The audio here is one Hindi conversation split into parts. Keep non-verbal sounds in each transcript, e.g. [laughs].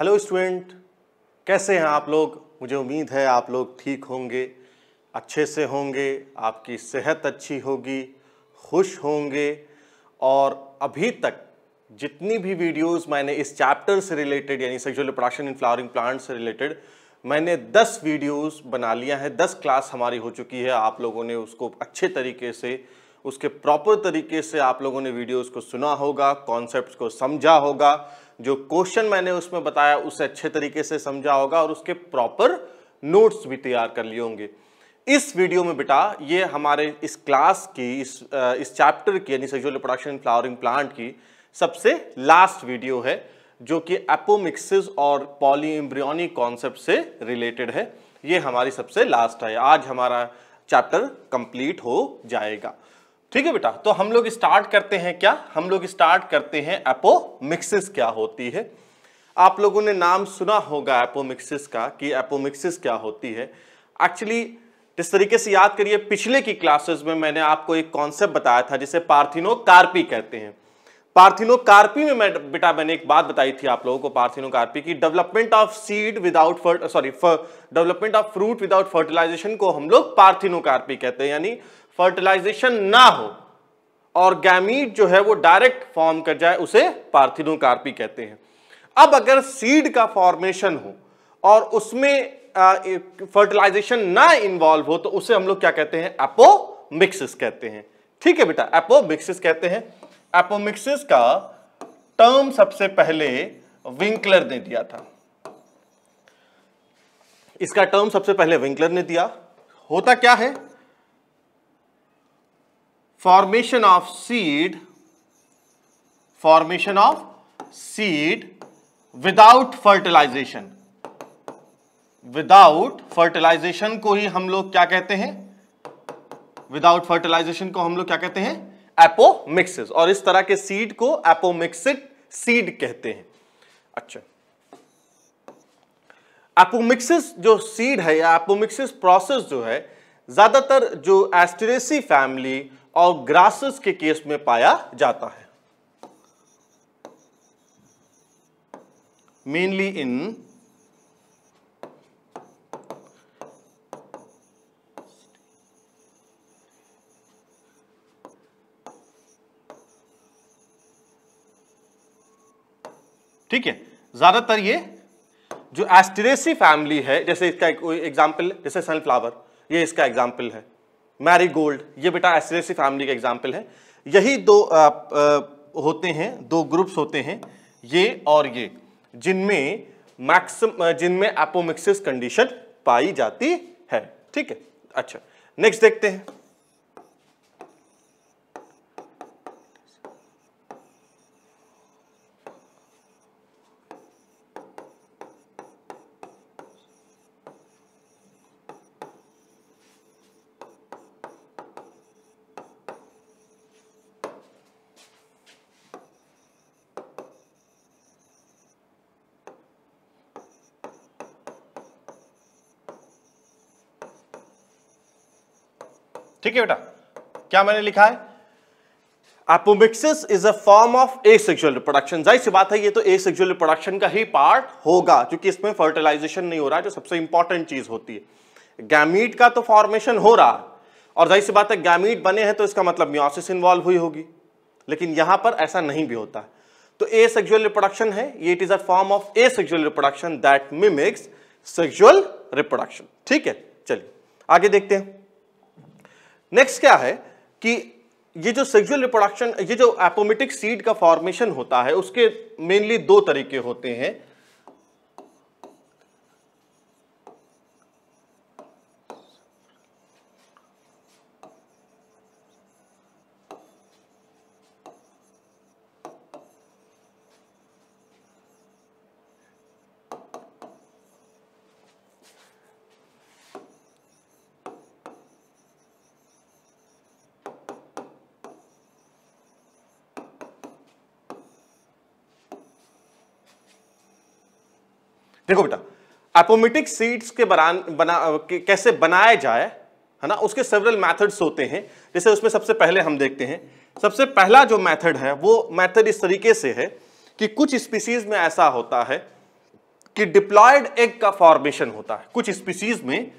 हेलो स्टूडेंट कैसे हैं आप लोग मुझे उम्मीद है आप लोग ठीक होंगे अच्छे से होंगे आपकी सेहत अच्छी होगी खुश होंगे और अभी तक जितनी भी वीडियोस मैंने इस चैप्टर से रिलेटेड यानी sexual production in flowering plant से रिलेटेड मैंने 10 वीडियोस बना लिया है 10 क्लास हमारी हो चुकी है आप लोगों ने उसको अच्छे तरीके से उसके प्रॉपर तरीके से आप लोगों ने वीडियोस को सुना होगा कॉन्सेप्ट्स को समझा होगा जो क्वेश्चन मैंने उसमें बताया उसे अच्छे तरीके से समझा होगा और उसके प्रॉपर नोट्स भी तैयार कर लिए होंगे इस वीडियो में बेटा ये हमारे इस क्लास की इस इस चैप्टर की यानी सेजुअल प्रोडक्शन फ्लावरिंग प्लांट की सबसे लास्ट वीडियो है जो कि एपोमिक्सिस और पॉली पॉलीएम्ब्रियोनी कॉन्सेप्ट से रिलेटेड है ये हमारी सबसे लास्ट है आज हमारा चैप्टर कंप्लीट हो जाएगा ठीक है बेटा तो हम लोग स्टार्ट करते हैं क्या हम लोग स्टार्ट करते हैं एपोमिक्सिस क्या होती है आप लोगों ने नाम सुना होगा एपोमिक्सिस का कि एपोमिक्सिस क्या होती है एक्चुअली जिस तरीके से याद करिए पिछले की क्लासेस में मैंने आपको एक कॉन्सेप्ट बताया था जिसे पार्थिनोकार्पी कहते हैं पार्थिनोकार्पी में मैं बेटा मैंने एक बात बताई थी आप लोगों को पार्थिनोकार्पी की development of seed without sorry development of fruit without fertilization को हम लोग पार्थिनोकार्पी कहते हैं यानी फर्टिलाइजेशन ना हो और गैमीट जो है वो डायरेक्ट फॉर्म कर जाए उसे पार्थिनोकार्पी कहते हैं अब अगर सीड का फॉर्मेशन हो और उसमें फर्टिलाइजेशन ना इन्वॉल्व हो तो उसे हम लोग क्या कहते हैं एपोमिक्सिस कहते हैं ठीक है बेटा एपोमिक्सिस कहते हैं एपोमिक्सिस का टर्म सबसे पहले विंकलर ने दिया था इसका टर्म सबसे पहले विंकलर ने दिया होता क्या है formation of seed formation of seed without fertilization without fertilization ko hi hum log kya kehte hain without fertilization ko hum log kya kehte hain apomixis aur is tarah ke seed ko apomictic seed kehte hain acha apomixis जो सीड है या एपोमिक्सिस प्रोसेस जो है ज्यादातर जो एस्टेरेसी फैमिली और ग्रासेस के केस में पाया जाता है मेनली इन ठीक है ज्यादातर ये जो एस्टिरेसी फैमिली है जैसे इसका एग्जाम्पल जैसे सनफ्लावर ये इसका एग्जाम्पल है मैरी गोल्ड ये बेटा एस फैमिली का एग्जाम्पल है यही दो आ, आ, होते हैं दो ग्रुप्स होते हैं ये और ये जिनमें मैक्सिम जिनमें एपोमिक्सिस कंडीशन पाई जाती है ठीक है अच्छा नेक्स्ट देखते हैं ठीक है बेटा क्या मैंने लिखा है apomixis is a form of asexual reproduction जाहिर सी बात है ये तो ए सेक्सुअल रिप्रोडक्शन का ही पार्ट होगा क्योंकि इसमें फर्टिलाइजेशन नहीं हो रहा जो सबसे इंपॉर्टेंट चीज होती है गैमीट का तो फॉर्मेशन हो रहा और जाहिर सी बात है गैमीट बने हैं तो इसका मतलब म्योसिस इन्वॉल्व हुई होगी लेकिन यहां पर ऐसा नहीं भी होता तो ए सेक्सुअल रिप्रोडक्शन है ये it is a form of asexual reproduction that mimics sexual reproduction ठीक है चलिए आगे देखते हैं नेक्स्ट क्या है कि ये जो सेक्सुअल रिप्रोडक्शन ये जो एपोमेटिक सीड का फॉर्मेशन होता है उसके मेनली दो तरीके होते हैं एपोमेटिक सीड्स के बना, बना कैसे बनाया जाए है ना उसके सेवरल मैथड्स होते हैं जैसे उसमें सबसे पहले हम देखते हैं सबसे पहला जो मैथड है वो मैथड इस तरीके से है कि कुछ स्पीसीज में ऐसा होता है कि डिप्लॉयड एग का फॉर्मेशन होता है कुछ स्पीसीज में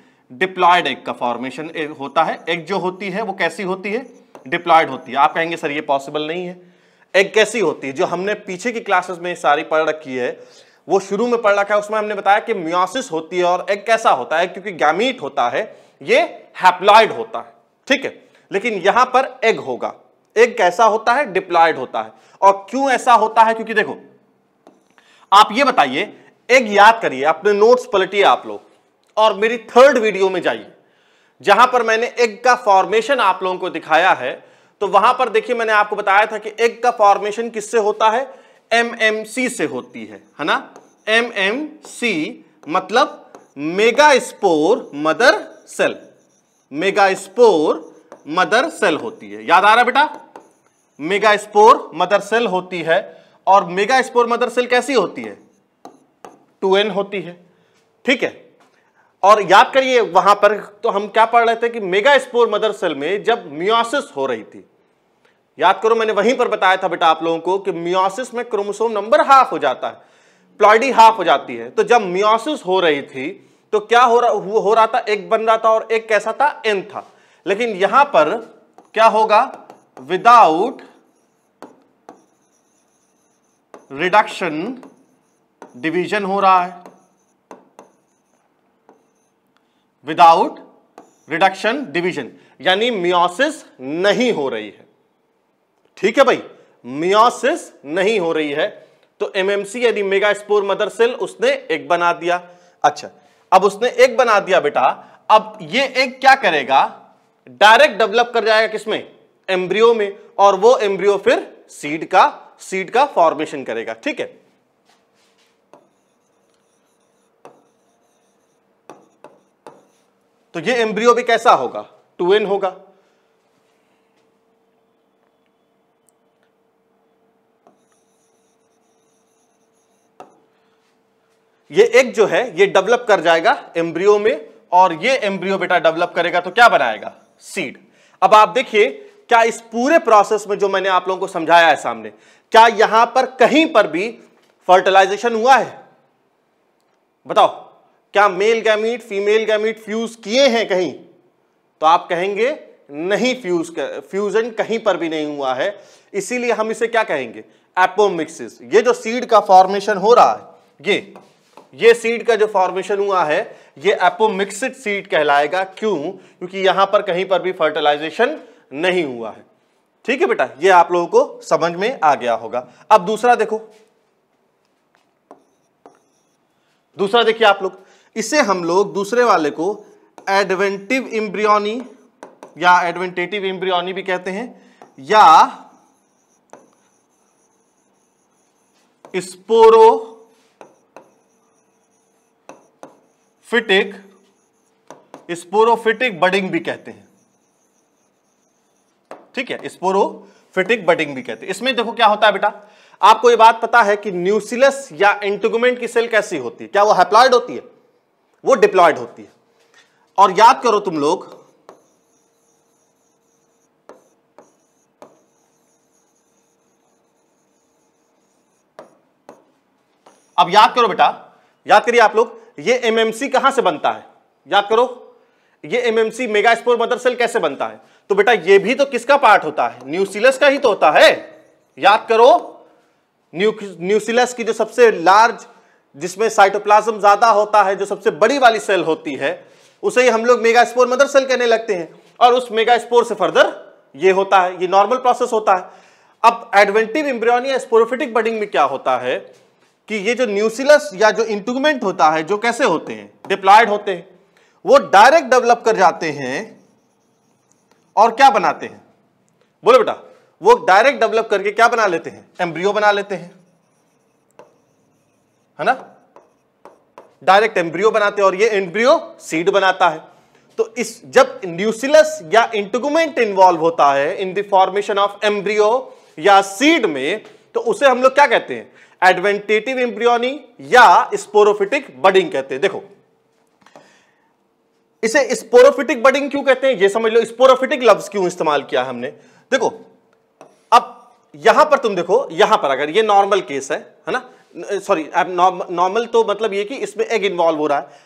डिप्लॉयड एग का फॉर्मेशन होता है एग जो होती है वो कैसी होती है डिप्लॉयड होती है आप कहेंगे सर ये पॉसिबल नहीं है एग कैसी होती है जो हमने पीछे की क्लासेस में सारी पढ़ रखी है वो शुरू में पढ़ रखा है उसमें हमने बताया कि म्योसिस होती है और एग कैसा होता है क्योंकि गैमीट होता है ये हैप्लॉइड होता है ठीक है लेकिन यहां पर एग होगा एग कैसा होता है डिप्लॉयड होता है और क्यों ऐसा होता है क्योंकि देखो आप ये बताइए एग याद करिए अपने नोट्स पलटिए आप लोग और मेरी थर्ड वीडियो में जाइए जहां पर मैंने एग का फॉर्मेशन आप लोगों को दिखाया है तो वहां पर देखिए मैंने आपको बताया था कि एग का फॉर्मेशन किससे होता है एमएमसी से होती है है ना एमएमसी मतलब megaspore mother cell megaspore mother cell होती है याद आ रहा बेटा मेगा स्पोर मदर सेल होती है और मेगा स्पोर मदर सेल कैसी होती है 2n होती है ठीक है और याद करिए वहां पर तो हम क्या पढ़ रहे थे कि मेगा स्पोर मदर सेल में जब मियोसिस हो रही थी याद करो मैंने वहीं पर बताया था बेटा आप लोगों को कि मियोसिस में क्रोमोसोम नंबर हाफ हो जाता है प्लॉडी हाफ हो जाती है तो जब मियोसिस हो रही थी तो क्या हो रहा हो रहा था एक बन रहा था और एक कैसा था एन था लेकिन यहां पर क्या होगा विदाउट रिडक्शन डिवीजन हो रहा है विदाउट रिडक्शन डिवीजन यानी मियोसिस नहीं हो रही है ठीक है भाई मियोसिस नहीं हो रही है तो एमएमसी यानी मेगा स्पोर मदर सेल उसने एक बना दिया अच्छा अब उसने एक बना दिया बेटा अब ये एक क्या करेगा डायरेक्ट डेवलप कर जाएगा किसमें एम्ब्रियो में और वो एम्ब्रियो फिर सीड का सीड का फॉर्मेशन करेगा ठीक है तो ये एम्ब्रियो भी कैसा होगा टू एन होगा ये एक जो है ये डेवलप कर जाएगा एम्ब्रियो में और ये एम्ब्रियो बेटा डेवलप करेगा तो क्या बनाएगा सीड अब आप देखिए क्या इस पूरे प्रोसेस में जो मैंने आप लोगों को समझाया है सामने क्या यहां पर कहीं पर भी फर्टिलाइजेशन हुआ है बताओ क्या male gamete female gamete fuse किए हैं कहीं तो आप कहेंगे नहीं फ्यूज फ्यूजन कहीं पर भी नहीं हुआ है इसीलिए हम इसे क्या कहेंगे एपोमिक्सिस ये जो सीड का फॉर्मेशन हो रहा है ये ये सीड का जो फॉर्मेशन हुआ है ये एपोमिक्सिड सीड कहलाएगा क्यों क्योंकि यहां पर कहीं पर भी फर्टिलाइजेशन नहीं हुआ है ठीक है बेटा ये आप लोगों को समझ में आ गया होगा अब दूसरा देखो दूसरा देखिए आप लोग इसे हम लोग दूसरे वाले को एडवेंटिव इम्ब्रियोनी या एडवेंटेटिव इम्ब्रियोनी भी कहते हैं या स्पोरो फिटिक स्पोरोफिटिक बडिंग भी कहते हैं ठीक है स्पोरोफिटिक बडिंग भी कहते हैं इसमें देखो क्या होता है बेटा आपको यह बात पता है कि न्यूसिलस या एंटोगुमेंट की सेल कैसी होती है क्या वो हैप्लॉयड होती है वो डिप्लॉयड होती है और याद करो तुम लोग अब याद करो बेटा याद करिए आप लोग ये एमएमसी कहां से बनता है याद करो ये एमएमसी स्पोर मदर सेल कैसे बनता है तो बेटा ये भी तो किसका पार्ट होता है न्यूसिलस का ही तो होता है याद करो न्यूसिलस की जो सबसे लार्ज जिसमें साइटोप्लाज्म ज्यादा होता है जो सबसे बड़ी वाली सेल होती है उसे ही हम लोग मेगास्पोर मदर सेल कहने लगते हैं और उस मेगास्पोर से फर्दर ये होता है ये नॉर्मल प्रोसेस होता है अब एडवेंटिव इम्ब्रियोनिया स्पोरोफिटिक बडिंग में क्या होता है कि ये जो न्यूसिलस या जो इंटूगमेंट होता है जो कैसे होते हैं डिप्लॉयड होते हैं वो डायरेक्ट डेवलप कर जाते हैं और क्या बनाते हैं बोलो बेटा वो डायरेक्ट डेवलप करके क्या बना लेते हैं एम्ब्रियो बना लेते हैं है ना डायरेक्ट एम्ब्रियो बनाते हैं और ये एम्ब्रियो सीड बनाता है तो इस जब न्यूसिलस या इंटूगमेंट इन्वॉल्व होता है in the formation of embryo या सीड में तो उसे हम लोग क्या कहते हैं एडवेंटेटिव एम्ब्रियोनी या स्पोरोफिटिक बडिंग कहते हैं देखो इसे स्पोरोफिटिक बडिंग क्यों कहते हैं ये समझ लो स्पोरोफिटिक लव्स क्यों इस्तेमाल किया हमने देखो अब यहां पर तुम देखो यहां पर अगर ये नॉर्मल केस है है ना सॉरी नॉर्मल तो मतलब ये कि इसमें एग इन्वॉल्व हो रहा है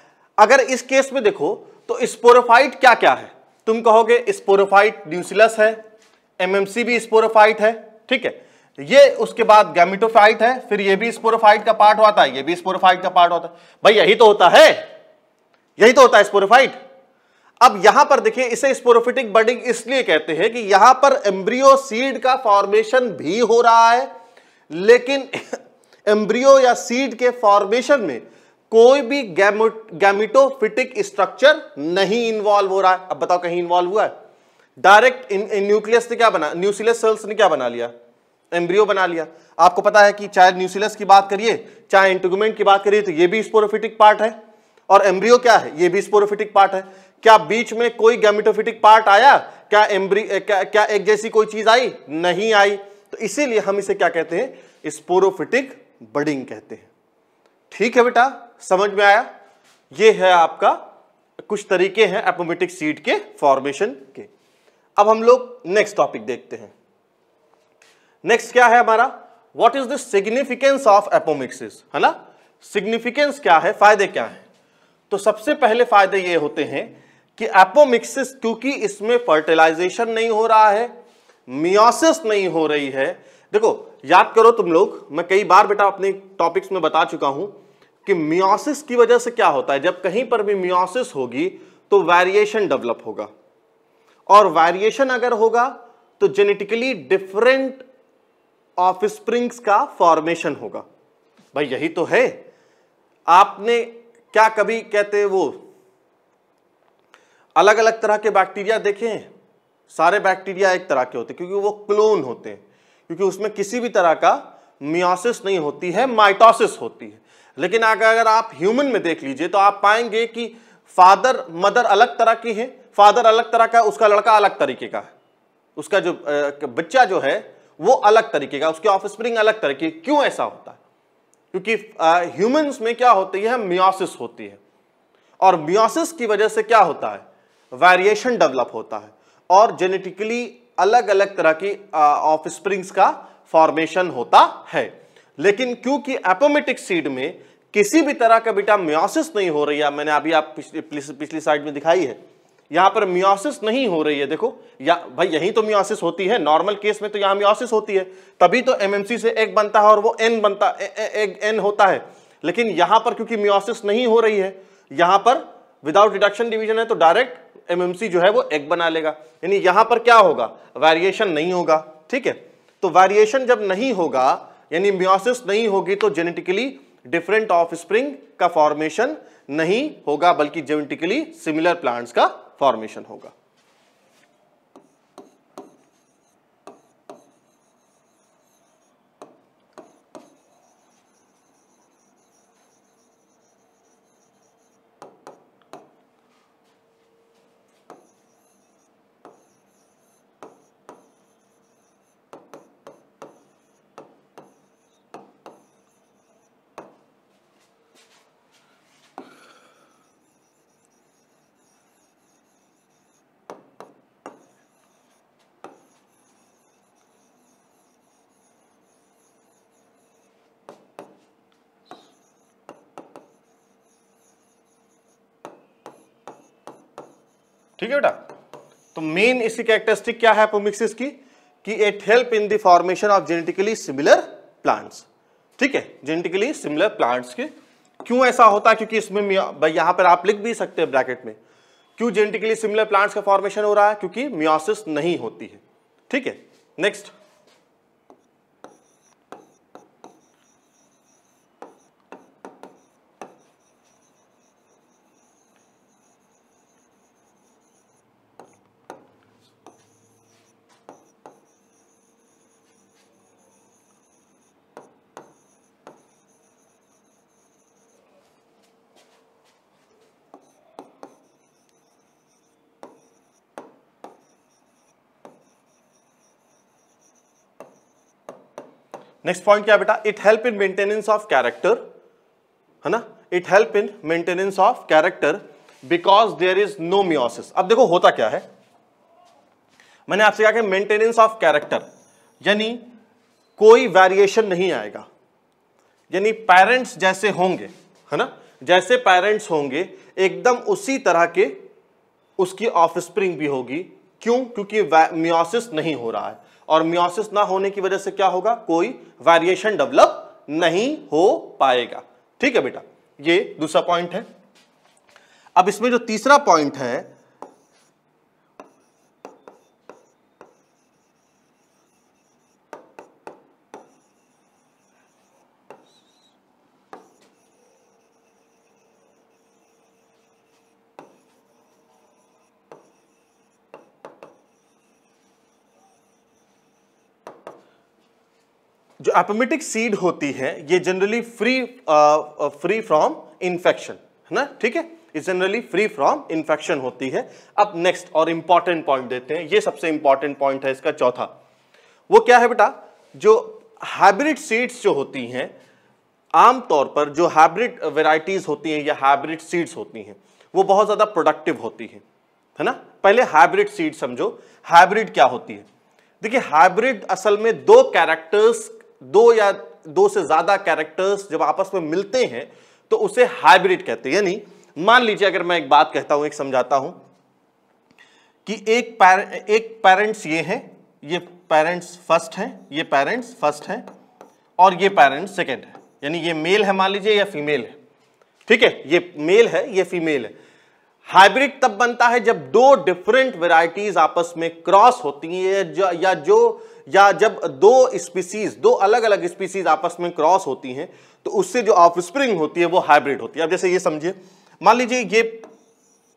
अगर इस केस में देखो तो स्पोरोफाइट क्या क्या है तुम कहोगे स्पोरोफाइट ड्यूसिलस है एमएमसी भी स्पोरोफाइट है ठीक है ये उसके बाद गैमिटोफाइट है फिर ये भी स्पोरोफाइट का पार्ट होता है ये भी स्पोरोफाइट का पार्ट होता है भाई यही तो होता है यही तो होता है स्पोरोफाइट अब यहां पर देखिए इसे स्पोरोफिटिक बर्डिंग इसलिए कहते हैं कि यहां पर एम्ब्रियो सीड का फॉर्मेशन भी हो रहा है लेकिन एम्ब्रियो [laughs] या सीड के फॉर्मेशन में कोई भी गैमिटोफिटिक स्ट्रक्चर नहीं इन्वॉल्व हो रहा है अब बताओ कहीं इन्वॉल्व हुआ है डायरेक्ट न्यूक्लियस ने क्या बना न्यूक्लियस सेल्स ने क्या बना लिया एम्ब्रियो बना लिया आपको पता है कि चाहे न्यूसिलस की बात करिए चाहे एंटोगमेंट की बात करिए तो ये भी स्पोरोफिटिक पार्ट है और एम्ब्रियो क्या है ये भी स्पोरोफिटिक पार्ट है क्या बीच में कोई गैमिटोफिटिक पार्ट आया क्या एम्ब्री क्या, क्या एक जैसी कोई चीज आई नहीं आई तो इसीलिए हम इसे क्या कहते हैं स्पोरोफिटिक बडिंग कहते हैं ठीक है बेटा समझ में आया ये है आपका कुछ तरीके हैं एपोमेटिक सीड के फॉर्मेशन के अब हम लोग नेक्स्ट टॉपिक देखते हैं नेक्स्ट क्या है हमारा what is the significance of apomixis है ना सिग्निफिकेंस क्या है फायदे क्या है तो सबसे पहले फायदे ये होते हैं कि एपोमिक्सिस क्योंकि इसमें फर्टिलाइजेशन नहीं हो रहा है मियोसिस नहीं हो रही है देखो याद करो तुम लोग मैं कई बार बेटा अपने टॉपिक्स में बता चुका हूं कि मियोसिस की वजह से क्या होता है जब कहीं पर भी मियोसिस होगी तो वेरिएशन डेवलप होगा और वेरिएशन अगर होगा तो जेनेटिकली डिफरेंट ऑफ स्प्रिंग्स का फॉर्मेशन होगा भाई यही तो है आपने क्या कभी कहते वो अलग अलग तरह के बैक्टीरिया देखे हैं सारे बैक्टीरिया एक तरह के होते हैं क्योंकि वो क्लोन होते हैं क्योंकि उसमें किसी भी तरह का मियोसिस नहीं होती है माइटोसिस होती है लेकिन अगर आप ह्यूमन में देख लीजिए तो आप पाएंगे कि फादर मदर अलग तरह की है फादर अलग तरह का उसका लड़का अलग तरीके का है उसका जो बच्चा जो है वो अलग तरीके का उसके ऑफ स्प्रिंग अलग तरीके क्यों ऐसा होता है क्योंकि ह्यूमंस में क्या होती है मियोसिस होती है और मियोसिस की वजह से क्या होता है वेरिएशन डेवलप होता है और जेनेटिकली अलग अलग तरह की ऑफ स्प्रिंग्स का फॉर्मेशन होता है लेकिन क्योंकि एपोमेटिक सीड में किसी भी तरह का बेटा म्योसिस नहीं हो रही है मैंने अभी आप पिछली पिछली साइड में दिखाई है यहां पर मियोसिस नहीं हो रही है देखो या भाई यही तो मियोसिस होती है नॉर्मल केस में तो यहां मियोसिस होती है तभी तो एमएमसी से एक बनता है और वो एन बनता एग एन होता है लेकिन यहां पर क्योंकि मियोसिस नहीं हो रही है यहां पर विदाउट डिडक्शन डिवीजन है तो डायरेक्ट एमएमसी जो है वो एक बना लेगा यानी यहां पर क्या होगा वेरिएशन नहीं होगा ठीक है तो वेरिएशन जब नहीं होगा यानी मियोसिस नहीं होगी तो जेनेटिकली डिफरेंट ऑफ स्प्रिंग का फॉर्मेशन नहीं होगा बल्कि जेनेटिकली सिमिलर प्लांट्स का फॉर्मेशन होगा ठीक है बेटा तो मेन इसकी कैरेक्टरिस्टिक क्या है अपोमिक्सिस की कि it help in the formation of genetically similar plants ठीक है जेनेटिकली सिमिलर प्लांट्स के क्यों ऐसा होता है क्योंकि इसमें भाई पर आप लिख भी सकते हैं ब्रैकेट में क्यों जेनेटिकली सिमिलर प्लांट्स का फॉर्मेशन हो रहा है क्योंकि म्योसिस नहीं होती है ठीक है नेक्स्ट नेक्स्ट पॉइंट क्या बेटा it help in maintenance of character है ना it help in maintenance of character because there is no meiosis अब देखो होता क्या है मैंने आपसे कहा कि मेंटेनेंस ऑफ कैरेक्टर यानी कोई वेरिएशन नहीं आएगा यानी पेरेंट्स जैसे होंगे है ना जैसे पेरेंट्स होंगे एकदम उसी तरह के उसकी ऑफ भी होगी क्यों क्योंकि मियोसिस नहीं हो रहा है और म्योसिस ना होने की वजह से क्या होगा कोई वेरिएशन डेवलप नहीं हो पाएगा ठीक है बेटा ये दूसरा पॉइंट है अब इसमें जो तीसरा पॉइंट है एपोमेटिक सीड होती है ये generally free free from infection है ना ठीक है is generally free from infection होती है अब नेक्स्ट और इंपॉर्टेंट पॉइंट देते हैं ये सबसे इंपॉर्टेंट पॉइंट है इसका चौथा वो क्या है बेटा जो हाइब्रिड सीड्स जो होती हैं आमतौर पर जो हाइब्रिड वेराइटीज होती हैं या हाइब्रिड सीड्स होती हैं वो बहुत ज़्यादा प्रोडक्टिव होती हैं है ना पहले हाइब्रिड सीड समझो हाइब्रिड क्या होती है देखिए हाइब्रिड असल में दो कैरेक्टर्स दो या दो से ज्यादा कैरेक्टर्स जब आपस में मिलते हैं तो उसे हाइब्रिड कहते हैं यानी मान लीजिए अगर मैं एक बात कहता हूं एक समझाता हूं कि एक पैर, एक पेरेंट्स ये हैं ये पेरेंट्स फर्स्ट हैं ये पेरेंट्स फर्स्ट हैं और ये पेरेंट्स सेकेंड है यानी ये मेल है मान लीजिए या फीमेल है ठीक है ये मेल है ये फीमेल है हाइब्रिड तब बनता है जब दो डिफरेंट वेराइटीज आपस में क्रॉस होती हैं या जो या जब दो स्पीसीज दो अलग अलग स्पीसीज आपस में क्रॉस होती हैं तो उससे जो ऑफ स्प्रिंग होती है वो हाइब्रिड होती है अब जैसे ये समझिए मान लीजिए ये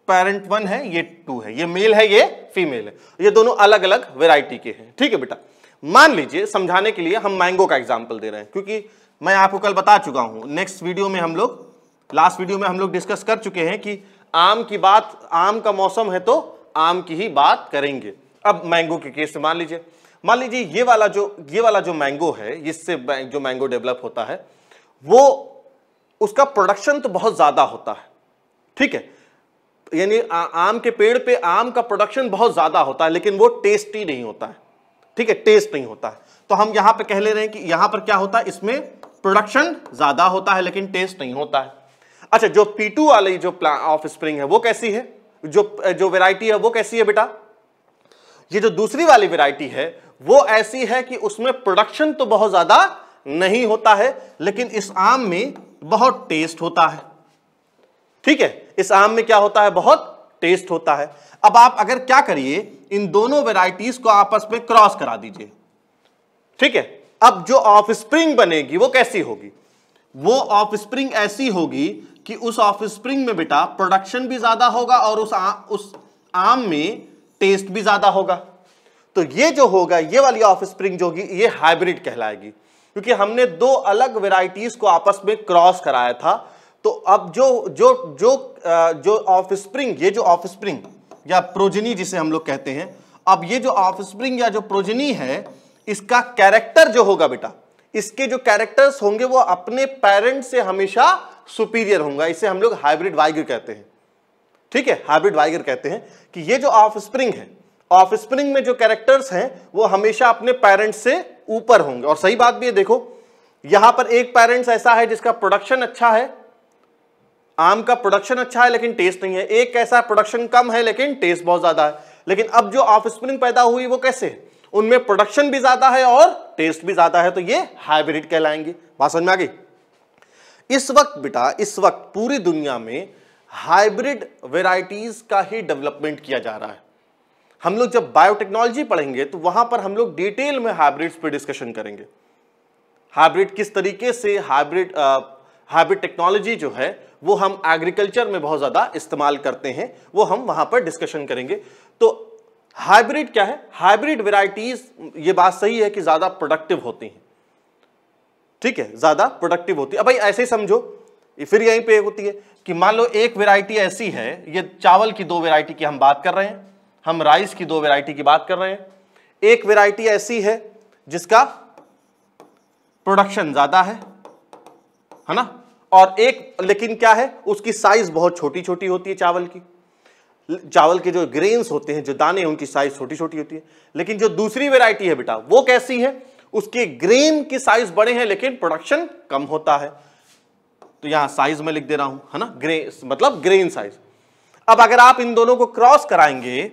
पेरेंट वन है ये टू है ये मेल है ये फीमेल है ये दोनों अलग अलग वेराइटी के हैं ठीक है बेटा मान लीजिए समझाने के लिए हम मैंगो का एग्जाम्पल दे रहे हैं क्योंकि मैं आपको कल बता चुका हूं नेक्स्ट वीडियो में हम लोग लास्ट वीडियो में हम लोग डिस्कस कर चुके हैं कि आम की बात आम का मौसम है तो आम की ही बात करेंगे अब मैंगो के केस से मान लीजिए मान लीजिए ये वाला जो ये वाला जो मैंगो है इससे जो मैंगो डेवलप होता है वो उसका प्रोडक्शन तो बहुत ज़्यादा होता है ठीक है यानी आम के पेड़ पे आम का प्रोडक्शन बहुत ज़्यादा होता है लेकिन वो टेस्टी नहीं होता है ठीक है टेस्ट नहीं होता है तो हम यहां पे कह ले रहे हैं कि यहां पर क्या होता है इसमें प्रोडक्शन ज़्यादा होता है लेकिन टेस्ट नहीं होता है अच्छा जो पीटू वाली जो ऑफ स्प्रिंग है वो कैसी है जो जो वेराइटी है वो कैसी है बेटा ये जो दूसरी वाली वेराइटी है वो ऐसी है कि उसमें प्रोडक्शन तो बहुत ज़्यादा नहीं होता है लेकिन इस आम में बहुत टेस्ट होता है ठीक है इस आम में क्या होता है बहुत टेस्ट होता है अब आप अगर क्या करिए इन दोनों वेराइटीज को आपस में क्रॉस करा दीजिए ठीक है अब जो ऑफ स्प्रिंग बनेगी वो कैसी होगी वो ऑफ स्प्रिंग ऐसी होगी कि उस ऑफ स्प्रिंग में बेटा प्रोडक्शन भी ज्यादा होगा और उस आ, उस आम में टेस्ट भी ज्यादा होगा तो ये जो होगा ये वाली ऑफ स्प्रिंग जो होगी ये हाइब्रिड कहलाएगी क्योंकि हमने दो अलग वेराइटीज को आपस में क्रॉस कराया था तो अब जो जो जो जो ऑफ स्प्रिंग ये जो ऑफ स्प्रिंग या प्रोजनी जिसे हम लोग कहते हैं अब ये जो ऑफ स्प्रिंग या जो प्रोजनी है इसका कैरेक्टर जो होगा बेटा इसके जो कैरेक्टर्स होंगे वो अपने पेरेंट से हमेशा सुपीरियर होगा इसे हम लोग हाइब्रिड वाइगर कहते हैं ठीक है हाइब्रिड वाइगर कहते हैं कि ये जो ऑफ स्प्रिंग है ऑफ स्प्रिंग में जो कैरेक्टर्स हैं वो हमेशा अपने पेरेंट्स से ऊपर होंगे और सही बात भी है देखो यहां पर एक पेरेंट्स ऐसा है जिसका प्रोडक्शन अच्छा है आम का प्रोडक्शन अच्छा है लेकिन टेस्ट नहीं है एक कैसा प्रोडक्शन कम है लेकिन टेस्ट बहुत ज्यादा है लेकिन अब जो ऑफ स्प्रिंग पैदा हुई वो कैसे उनमें प्रोडक्शन भी ज्यादा है और टेस्ट भी ज्यादा है तो ये हाइब्रिड कहलाएंगे बात समझ में आ गई इस वक्त बेटा इस वक्त पूरी दुनिया में हाइब्रिड वेराइटीज का ही डेवलपमेंट किया जा रहा है हम लोग जब बायोटेक्नोलॉजी पढ़ेंगे तो वहां पर हम लोग डिटेल में हाइब्रिड्स पे डिस्कशन करेंगे हाइब्रिड किस तरीके से हाइब्रिड हाइब्रिड टेक्नोलॉजी जो है वो हम एग्रीकल्चर में बहुत ज़्यादा इस्तेमाल करते हैं वो हम वहाँ पर डिस्कशन करेंगे तो हाइब्रिड क्या है हाइब्रिड वेराइटीज़ ये बात सही है कि ज़्यादा प्रोडक्टिव होती हैं ठीक है ज़्यादा प्रोडक्टिव होती है अब भाई ऐसे ही समझो फिर यहीं पे होती है कि मान लो एक वेराइटी ऐसी है ये चावल की दो वेराइटी की हम बात कर रहे हैं हम राइस की दो वेराइटी की बात कर रहे हैं एक वेराइटी ऐसी है जिसका प्रोडक्शन ज्यादा है है ना और एक लेकिन क्या है उसकी साइज बहुत छोटी छोटी होती है चावल की चावल के जो ग्रेन्स होते हैं जो दाने हैं उनकी साइज छोटी छोटी होती है लेकिन जो दूसरी वेराइटी है बेटा वो कैसी है उसके ग्रेन की साइज बड़े हैं लेकिन प्रोडक्शन कम होता है तो यहां साइज में लिख दे रहा हूं है ना ग्रे मतलब ग्रेन साइज अब अगर आप इन दोनों को क्रॉस कराएंगे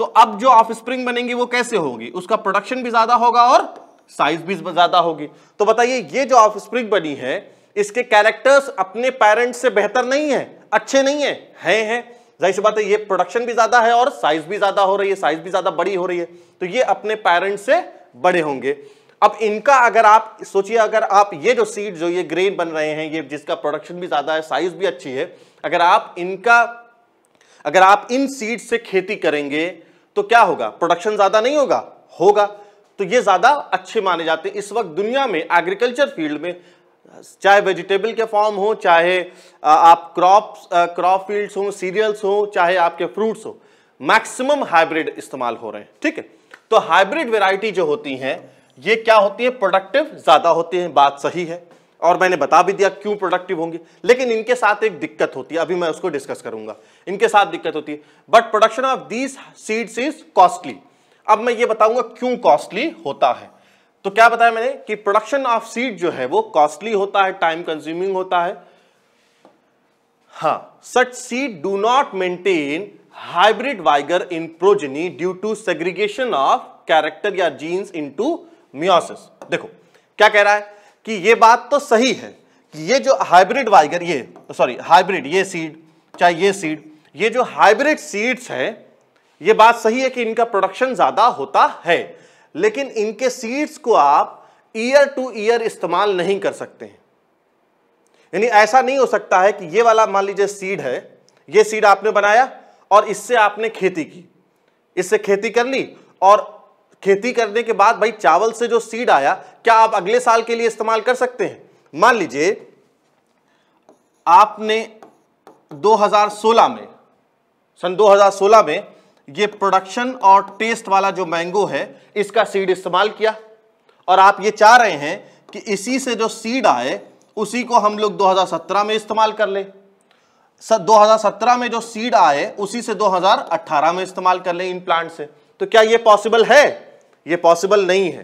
तो अब जो ऑफ स्प्रिंग बनेंगी वो कैसे होगी उसका प्रोडक्शन भी ज्यादा होगा और साइज भी ज्यादा होगी तो बताइए ये जो ऑफ स्प्रिंग बनी है इसके कैरेक्टर्स अपने पेरेंट्स से बेहतर नहीं है अच्छे नहीं है है, है। जाहिर सी बात है ये प्रोडक्शन भी ज्यादा है और साइज भी ज्यादा हो रही है साइज भी ज्यादा बड़ी हो रही है तो ये अपने पेरेंट्स से बड़े होंगे अब इनका अगर आप सोचिए अगर आप ये जो सीड जो ये ग्रेन बन रहे हैं ये जिसका प्रोडक्शन भी ज्यादा है साइज भी अच्छी है अगर आप इनका अगर आप इन सीड से खेती करेंगे तो क्या होगा प्रोडक्शन ज़्यादा नहीं होगा होगा तो ये ज़्यादा अच्छे माने जाते हैं इस वक्त दुनिया में एग्रीकल्चर फील्ड में चाहे वेजिटेबल के फॉर्म हो चाहे आप क्रॉप क्रॉप फील्ड्स हों सीरियल्स हों चाहे आपके फ्रूट्स हो मैक्सिमम हाइब्रिड इस्तेमाल हो रहे हैं ठीक है तो हाइब्रिड वेराइटी जो होती हैं ये क्या होती है प्रोडक्टिव ज़्यादा होती हैं बात सही है और मैंने बता भी दिया क्यों प्रोडक्टिव होंगे लेकिन इनके साथ एक दिक्कत होती है अभी मैं उसको डिस्कस करूंगा इनके साथ दिक्कत होती है but production of these seeds is costly अब मैं ये बताऊंगा क्यों कॉस्टली होता है तो क्या बताया मैंने कि प्रोडक्शन ऑफ सीड जो है वो कॉस्टली होता है टाइम कंज्यूमिंग होता है हा such seed do not maintain hybrid vigour in progeny due to segregation of character या जीन्स इनटू मियोसिस देखो क्या कह रहा है कि ये बात तो सही है कि ये जो हाइब्रिड वाइगर ये सॉरी हाइब्रिड ये सीड चाहे ये सीड ये जो हाइब्रिड सीड्स है ये बात सही है कि इनका प्रोडक्शन ज़्यादा होता है लेकिन इनके सीड्स को आप ईयर टू ईयर इस्तेमाल नहीं कर सकते हैं यानी ऐसा नहीं हो सकता है कि ये वाला मान लीजिए सीड है ये सीड आपने बनाया और इससे आपने खेती की इससे खेती कर ली और खेती करने के बाद भाई चावल से जो सीड आया क्या आप अगले साल के लिए इस्तेमाल कर सकते हैं मान लीजिए आपने 2016 में सन 2016 में ये प्रोडक्शन और टेस्ट वाला जो मैंगो है इसका सीड इस्तेमाल किया और आप ये चाह रहे हैं कि इसी से जो सीड आए उसी को हम लोग 2017 में इस्तेमाल कर ले 2017 में जो सीड आए उसी से 2018 में इस्तेमाल कर ले इन प्लांट से तो क्या ये पॉसिबल है ये पॉसिबल नहीं है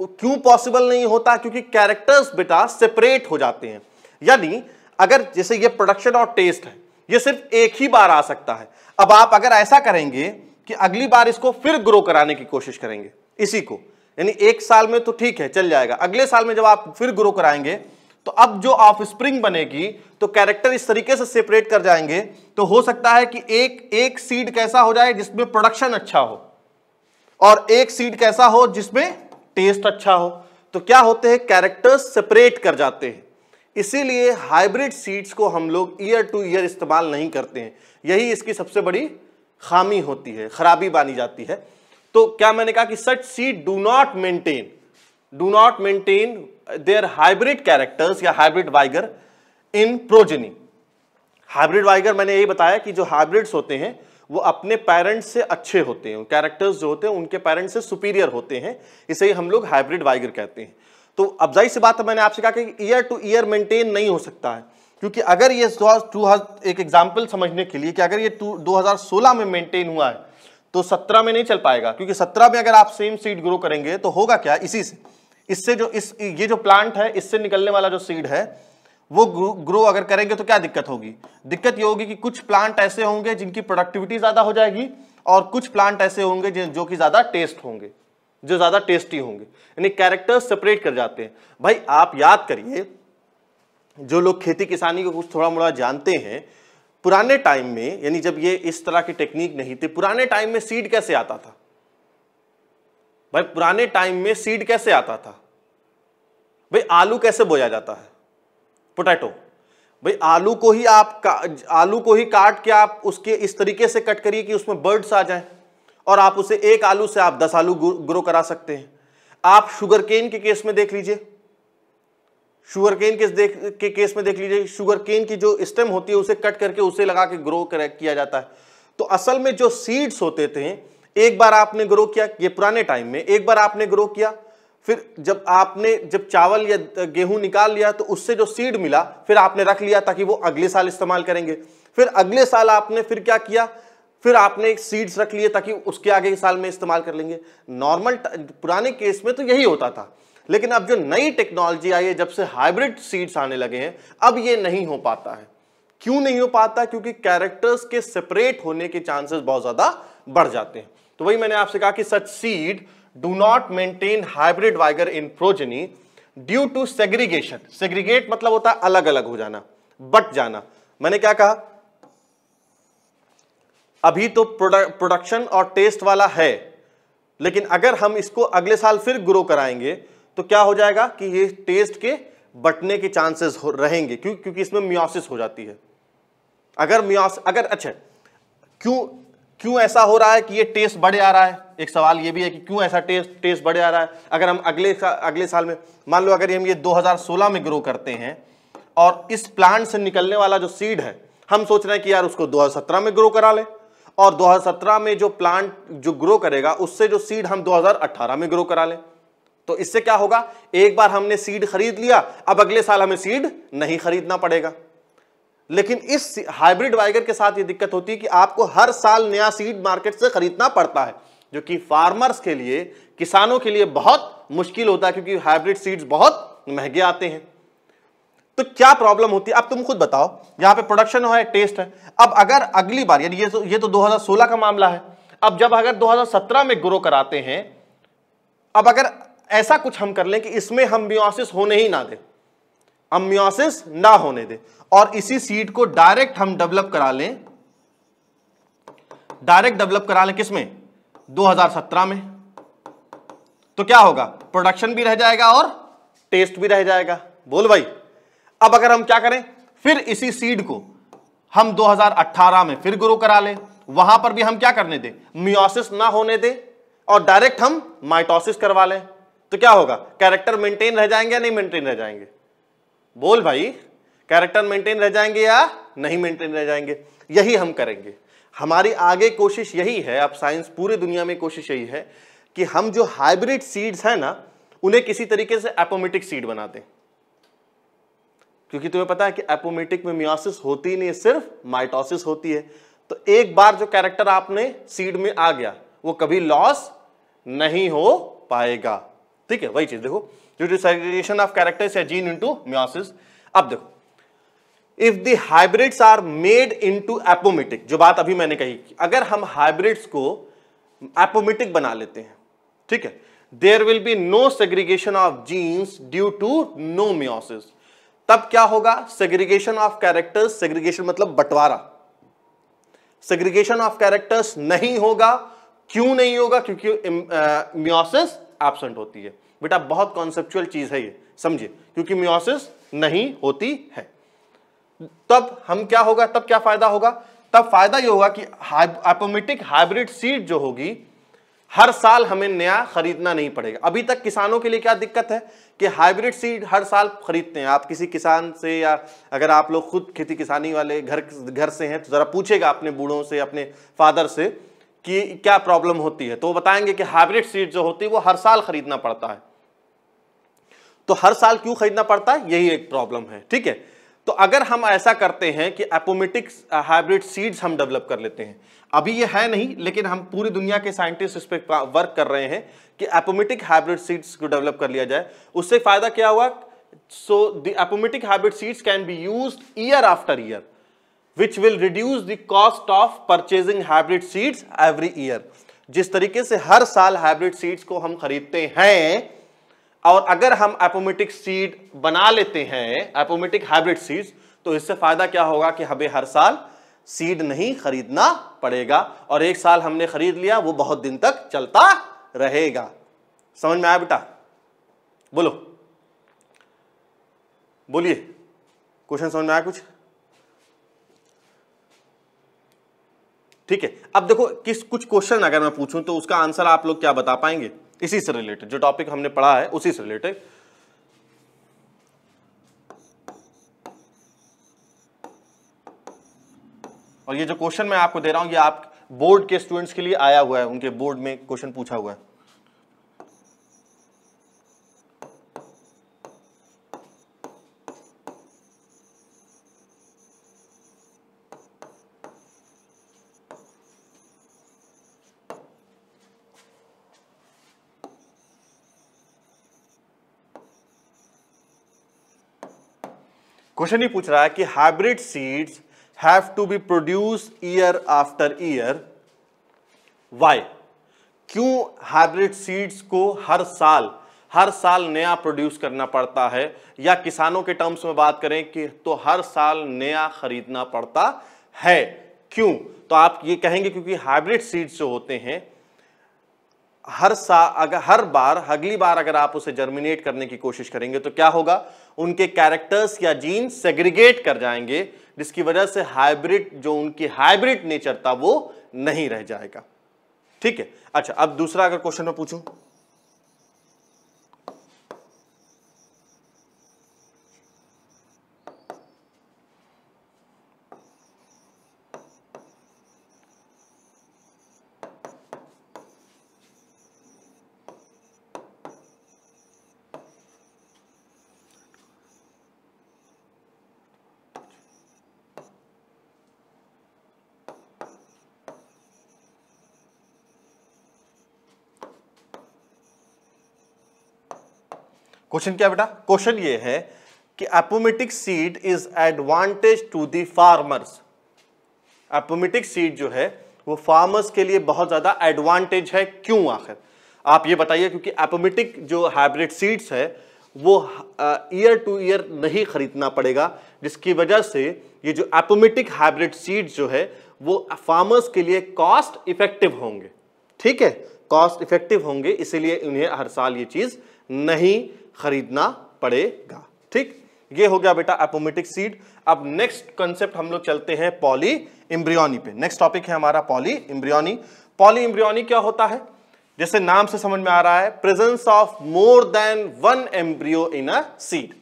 क्यों पॉसिबल नहीं होता क्योंकि कैरेक्टर्स बेटा सेपरेट हो जाते हैं यानी अगर जैसे ये प्रोडक्शन और टेस्ट है ये सिर्फ एक ही बार आ सकता है अब आप अगर ऐसा करेंगे कि अगली बार इसको फिर ग्रो कराने की कोशिश करेंगे इसी को यानी एक साल में तो ठीक है चल जाएगा अगले साल में जब आप फिर ग्रो कराएंगे तो अब जो ऑफ स्प्रिंग बनेगी तो कैरेक्टर इस तरीके से सेपरेट कर जाएंगे तो हो सकता है कि एक एक सीड कैसा हो जाए जिसमें प्रोडक्शन अच्छा हो और एक सीड कैसा हो जिसमें टेस्ट अच्छा हो तो क्या होते हैं कैरेक्टर्स सेपरेट कर जाते हैं इसीलिए हाइब्रिड सीड्स को हम लोग ईयर टू ईयर इस्तेमाल नहीं करते हैं यही इसकी सबसे बड़ी खामी होती है खराबी मानी जाती है तो क्या मैंने कहा कि such seed do not maintain do not maintain their hybrid characters या hybrid vigour in progeny hybrid vigour मैंने यही बताया कि जो हाइब्रिड्स होते हैं वो अपने पेरेंट्स से अच्छे होते हैं कैरेक्टर्स जो होते हैं उनके पेरेंट्स से सुपीरियर होते हैं इसे हम लोग हाइब्रिड वाइगर कहते हैं तो अब जाहिर सी बात है मैंने आपसे कहा कि ईयर टू ईयर मेंटेन नहीं हो सकता है क्योंकि अगर ये टू एक एग्जाम्पल समझने के लिए कि अगर ये टू दो हजार सोलह में मेंटेन हुआ है तो सत्रह में नहीं चल पाएगा क्योंकि सत्रह में अगर आप सेम सीड ग्रो करेंगे तो होगा क्या इसी से इससे जो इस ये जो प्लांट है इससे निकलने वाला जो सीड है वो ग्रो ग्रो अगर करेंगे तो क्या दिक्कत होगी दिक्कत ये होगी कि कुछ प्लांट ऐसे होंगे जिनकी प्रोडक्टिविटी ज़्यादा हो जाएगी और कुछ प्लांट ऐसे होंगे जो कि ज़्यादा टेस्ट होंगे जो ज़्यादा टेस्टी होंगे यानी कैरेक्टर्स सेपरेट कर जाते हैं भाई आप याद करिए जो लोग खेती किसानी को कुछ थोड़ा मोड़ा जानते हैं पुराने टाइम में यानी जब ये इस तरह की टेक्निक नहीं थी पुराने टाइम में सीड कैसे आता था भाई पुराने टाइम में सीड कैसे आता था भाई आलू कैसे बोया जाता है पोटैटो भाई आलू को ही आप का, आलू को ही काट के आप उसके इस तरीके से कट करिए कि उसमें बर्ड्स आ जाएं और आप उसे एक आलू से आप दस आलू ग्रो करा सकते हैं आप शुगर केन के केस में देख लीजिए शुगर केन के देख के केस में देख लीजिए शुगर केन की जो स्टेम होती है उसे कट करके उसे लगा के ग्रो कर किया जाता है तो असल में जो सीड्स होते थे एक बार आपने ग्रो किया ये पुराने टाइम में एक बार आपने ग्रो किया फिर जब आपने जब चावल या गेहूं निकाल लिया तो उससे जो सीड मिला फिर आपने रख लिया ताकि वो अगले साल इस्तेमाल करेंगे फिर अगले साल आपने फिर क्या किया फिर आपने सीड्स रख लिए ताकि उसके आगे के साल में इस्तेमाल कर लेंगे नॉर्मल पुराने केस में तो यही होता था लेकिन अब जो नई टेक्नोलॉजी आई है जब से हाइब्रिड सीड्स आने लगे हैं अब ये नहीं हो पाता है क्यों नहीं हो पाता क्योंकि कैरेक्टर्स के सेपरेट होने के चांसेस बहुत ज्यादा बढ़ जाते हैं तो वही मैंने आपसे कहा कि such seed do not maintain hybrid vigor in progeny due to segregation segregate मतलब होता है अलग अलग हो जाना बट जाना मैंने क्या कहा अभी तो प्रोडक्शन और टेस्ट वाला है लेकिन अगर हम इसको अगले साल फिर ग्रो कराएंगे तो क्या हो जाएगा कि ये टेस्ट के बटने के चांसेस रहेंगे क्यों क्योंकि इसमें म्योसिस हो जाती है अगर म्योस अगर अच्छा क्यों क्यों ऐसा हो रहा है कि ये टेस्ट बढ़े आ रहा है एक सवाल ये भी है कि क्यों ऐसा टेस्ट टेस्ट बढ़े आ रहा है अगर हम अगले सा, अगले साल में मान लो अगर हम ये 2016 में ग्रो करते हैं और इस प्लांट से निकलने वाला जो सीड है हम सोच रहे हैं कि यार उसको 2017 में ग्रो करा ले और 2017 में जो प्लांट जो ग्रो करेगा उससे जो सीड हम दो में ग्रो करा लें तो इससे क्या होगा एक बार हमने सीड खरीद लिया अब अगले साल हमें सीड नहीं खरीदना पड़ेगा लेकिन इस हाइब्रिड वाइगर के साथ ये दिक्कत होती है कि आपको हर साल नया सीड मार्केट से खरीदना पड़ता है जो कि फार्मर्स के लिए किसानों के लिए बहुत मुश्किल होता है क्योंकि हाइब्रिड सीड्स बहुत महंगे आते हैं तो क्या प्रॉब्लम होती है अब तुम खुद बताओ यहां पे प्रोडक्शन है टेस्ट है अब अगर अगली बार यानी ये तो ये तो 2016 का मामला है अब जब अगर 2017 में ग्रो कराते हैं अब अगर ऐसा कुछ हम कर लें कि इसमें हम म्योसिस होने ही ना दे अम्योसिस ना होने दे और इसी सीड को डायरेक्ट हम डेवलप करा लें डायरेक्ट डेवलप करा लें किसमें 2017 में तो क्या होगा प्रोडक्शन भी रह जाएगा और टेस्ट भी रह जाएगा बोल भाई अब अगर हम क्या करें फिर इसी सीड को हम 2018 में फिर ग्रो करा लें वहां पर भी हम क्या करने दें मियोसिस ना होने दें और डायरेक्ट हम माइटोसिस करवा लें तो क्या होगा कैरेक्टर मेंटेन रह जाएंगे या नहीं मेंटेन रह जाएंगे बोल भाई कैरेक्टर मेंटेन रह जाएंगे या नहीं मेंटेन रह जाएंगे यही हम करेंगे हमारी आगे कोशिश यही है अब साइंस पूरी दुनिया में कोशिश यही है कि हम जो हाइब्रिड सीड्स हैं ना उन्हें किसी तरीके से एपोमेटिक सीड बना दें क्योंकि तुम्हें पता है कि एपोमेटिक में मियोसिस होती नहीं सिर्फ माइटोसिस होती है तो एक बार जो कैरेक्टर आपने सीड में आ गया वो कभी लॉस नहीं हो पाएगा ठीक है वही चीज देखो due to segregation of characters या जीन इनटू मियोसिस अब देखो if the hybrids are made into apomictic जो बात अभी मैंने कही अगर हम हाइब्रिड्स को एपोमेटिक बना लेते हैं ठीक है there will be no segregation of genes due to no meiosis तब क्या होगा सेग्रीगेशन ऑफ कैरेक्टर्स सेग्रीगेशन मतलब बंटवारा सेग्रीगेशन ऑफ कैरेक्टर्स नहीं होगा क्यों नहीं होगा क्योंकि मियोसिस एबसेंट होती है बेटा बहुत कॉन्सेप्चुअल चीज है ये समझिए क्योंकि मियोसिस नहीं होती है तब हम क्या होगा तब क्या फायदा होगा तब फायदा ये होगा कि एपोमेटिक हाइब्रिड सीड जो होगी हर साल हमें नया खरीदना नहीं पड़ेगा अभी तक किसानों के लिए क्या दिक्कत है कि हाइब्रिड सीड हर साल खरीदते हैं आप किसी किसान से या अगर आप लोग खुद खेती किसानी वाले घर घर से हैं तो ज़रा पूछेगा अपने बूढ़ों से अपने फादर से कि क्या प्रॉब्लम होती है तो वो बताएंगे कि हाइब्रिड सीड जो होती है वो हर साल खरीदना पड़ता है तो हर साल क्यों खरीदना पड़ता है यही एक प्रॉब्लम है ठीक है तो अगर हम ऐसा करते हैं कि एपोमेटिक हाइब्रिड सीड्स हम डेवलप कर लेते हैं अभी ये है नहीं लेकिन हम पूरी दुनिया के साइंटिस्ट इस पर वर्क कर रहे हैं कि एपोमेटिक हाइब्रिड सीड्स को डेवलप कर लिया जाए उससे फायदा क्या हुआ so the apomictic hybrid seeds can be use year after year which will reduce the cost of purchasing hybrid seeds every year जिस तरीके से हर साल हाइब्रिड सीड्स को हम खरीदते हैं और अगर हम एपोमेटिक सीड बना लेते हैं एपोमेटिक हाइब्रिड सीड्स तो इससे फायदा क्या होगा कि हमें हर साल सीड नहीं खरीदना पड़ेगा और एक साल हमने खरीद लिया वो बहुत दिन तक चलता रहेगा समझ में आया बेटा बोलो बोलिए क्वेश्चन समझ में आया कुछ ठीक है अब देखो किस कुछ क्वेश्चन अगर मैं पूछूं तो उसका आंसर आप लोग क्या बता पाएंगे इसी से रिलेटेड जो टॉपिक हमने पढ़ा है उसी से रिलेटेड और ये जो क्वेश्चन मैं आपको दे रहा हूं ये आप बोर्ड के स्टूडेंट्स के लिए आया हुआ है उनके बोर्ड में क्वेश्चन पूछा हुआ है क्वेश्चन ये पूछ रहा है कि hybrid seeds have to be produce year after year why क्यों हाइब्रिड सीड्स को हर साल हर साल नया प्रोड्यूस करना पड़ता है या किसानों के टर्म्स में बात करें कि तो हर साल नया खरीदना पड़ता है क्यों तो आप ये कहेंगे क्योंकि हाइब्रिड सीड्स जो होते हैं हर साल अगर हर बार अगली बार अगर आप उसे जर्मिनेट करने की कोशिश करेंगे तो क्या होगा उनके कैरेक्टर्स या जीन सेग्रीगेट कर जाएंगे जिसकी वजह से हाइब्रिड जो उनकी हाइब्रिड नेचर था वो नहीं रह जाएगा ठीक है अच्छा अब दूसरा अगर क्वेश्चन मैं पूछूं क्वेश्चन क्या बेटा क्वेश्चन ये है कि apomictic seed is advantage to the farmers apomictic seed जो है वो फार्मर्स के लिए बहुत ज़्यादा एडवांटेज है क्यों आखिर आप ये बताइए क्योंकि एपोमेटिक जो हाइब्रिड सीड्स है वो ईयर टू ईयर नहीं खरीदना पड़ेगा जिसकी वजह से ये जो एपोमेटिक हाइब्रिड सीड्स जो है वो फार्मर्स के लिए कॉस्ट इफेक्टिव होंगे ठीक है कॉस्ट इफेक्टिव होंगे इसीलिए इन्हें हर साल ये चीज़ नहीं खरीदना पड़ेगा ठीक ये हो गया बेटा एपोमेटिक सीड अब नेक्स्ट कंसेप्ट हम लोग चलते हैं पॉली इम्ब्रियोनी पे नेक्स्ट टॉपिक है हमारा पॉली इम्ब्रियोनी पॉली इम्ब्रियोनी क्या होता है जैसे नाम से समझ में आ रहा है presence of more than one embryo in a seed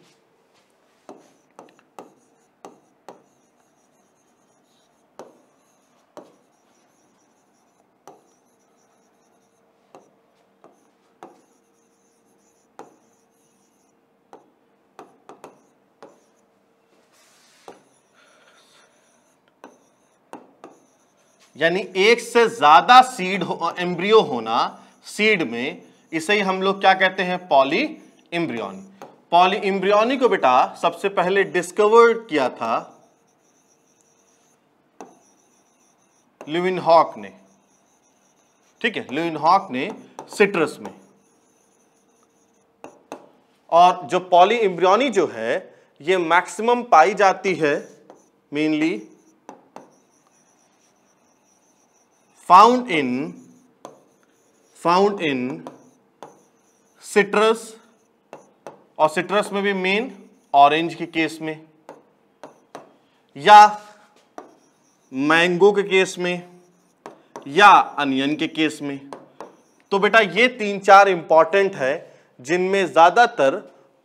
यानी एक से ज्यादा सीड हो, एम्ब्रियो होना सीड में इसे ही हम लोग क्या कहते हैं पॉली एम्ब्रियोनी पॉली इम्ब्रियोनी को बेटा सबसे पहले डिस्कवर किया था लिविन हॉक ने ठीक है लिविन हॉक ने सिट्रस में और जो पॉली एम्ब्रियोनी जो है ये मैक्सिमम पाई जाती है mainly found in found in citrus और citrus में भी मेन ऑरेंज के केस में या मैंगो के केस में या अनियन के केस में तो बेटा ये तीन चार इंपॉर्टेंट है जिनमें ज्यादातर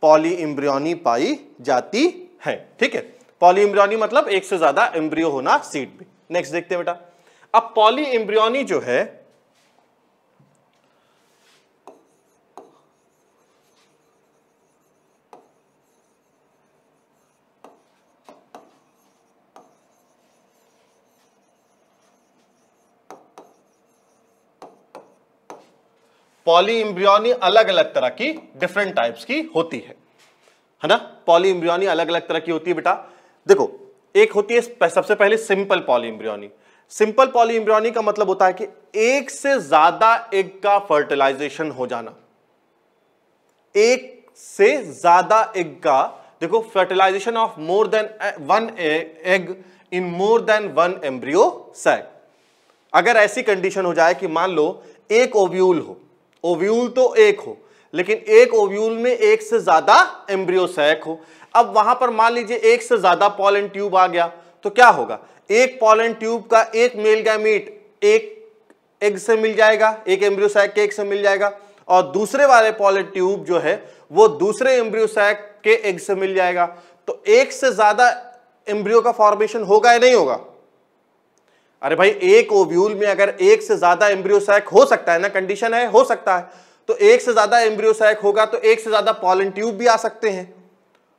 पॉली इम्ब्रियोनी पाई जाती है ठीक है पॉली इम्ब्रियोनी मतलब एक से ज्यादा एम्ब्रियो होना सीट पे नेक्स्ट देखते हैं बेटा अब पॉली एम्ब्रियोनी जो है पॉली इम्ब्रियोनी अलग अलग तरह की डिफरेंट टाइप्स की होती है है ना पॉली इम्ब्रियोनी अलग अलग तरह की होती है बेटा देखो एक होती है सबसे पहले simple polyembryony simple polyembryony का मतलब होता है कि एक से ज्यादा एग का फर्टिलाइजेशन हो जाना एक से ज्यादा एग का देखो fertilization of more than one egg in more than one embryo sac अगर ऐसी कंडीशन हो जाए कि मान लो एक ओव्यूल हो ओव्यूल तो एक हो लेकिन एक ओव्यूल में एक से ज्यादा एम्ब्रियो सैक हो अब वहां पर मान लीजिए एक से ज्यादा पॉलन ट्यूब आ गया तो क्या होगा एक पॉलन ट्यूब का एक मेल गैमीट एक एग से मिल जाएगा एक एम्ब्रियोसैक के एग से मिल जाएगा और दूसरे वाले पॉलन ट्यूब जो है वो दूसरे एम्ब्रियोसैक के एग से मिल जाएगा तो एक से ज्यादा एम्ब्रियो का फॉर्मेशन होगा या नहीं होगा अरे भाई एक ओव्यूल में अगर एक से ज्यादा एम्ब्रियोसैक हो सकता है ना कंडीशन है हो सकता है तो एक से ज्यादा एम्ब्रियोसैक होगा तो एक से ज्यादा पॉलन ट्यूब भी आ सकते हैं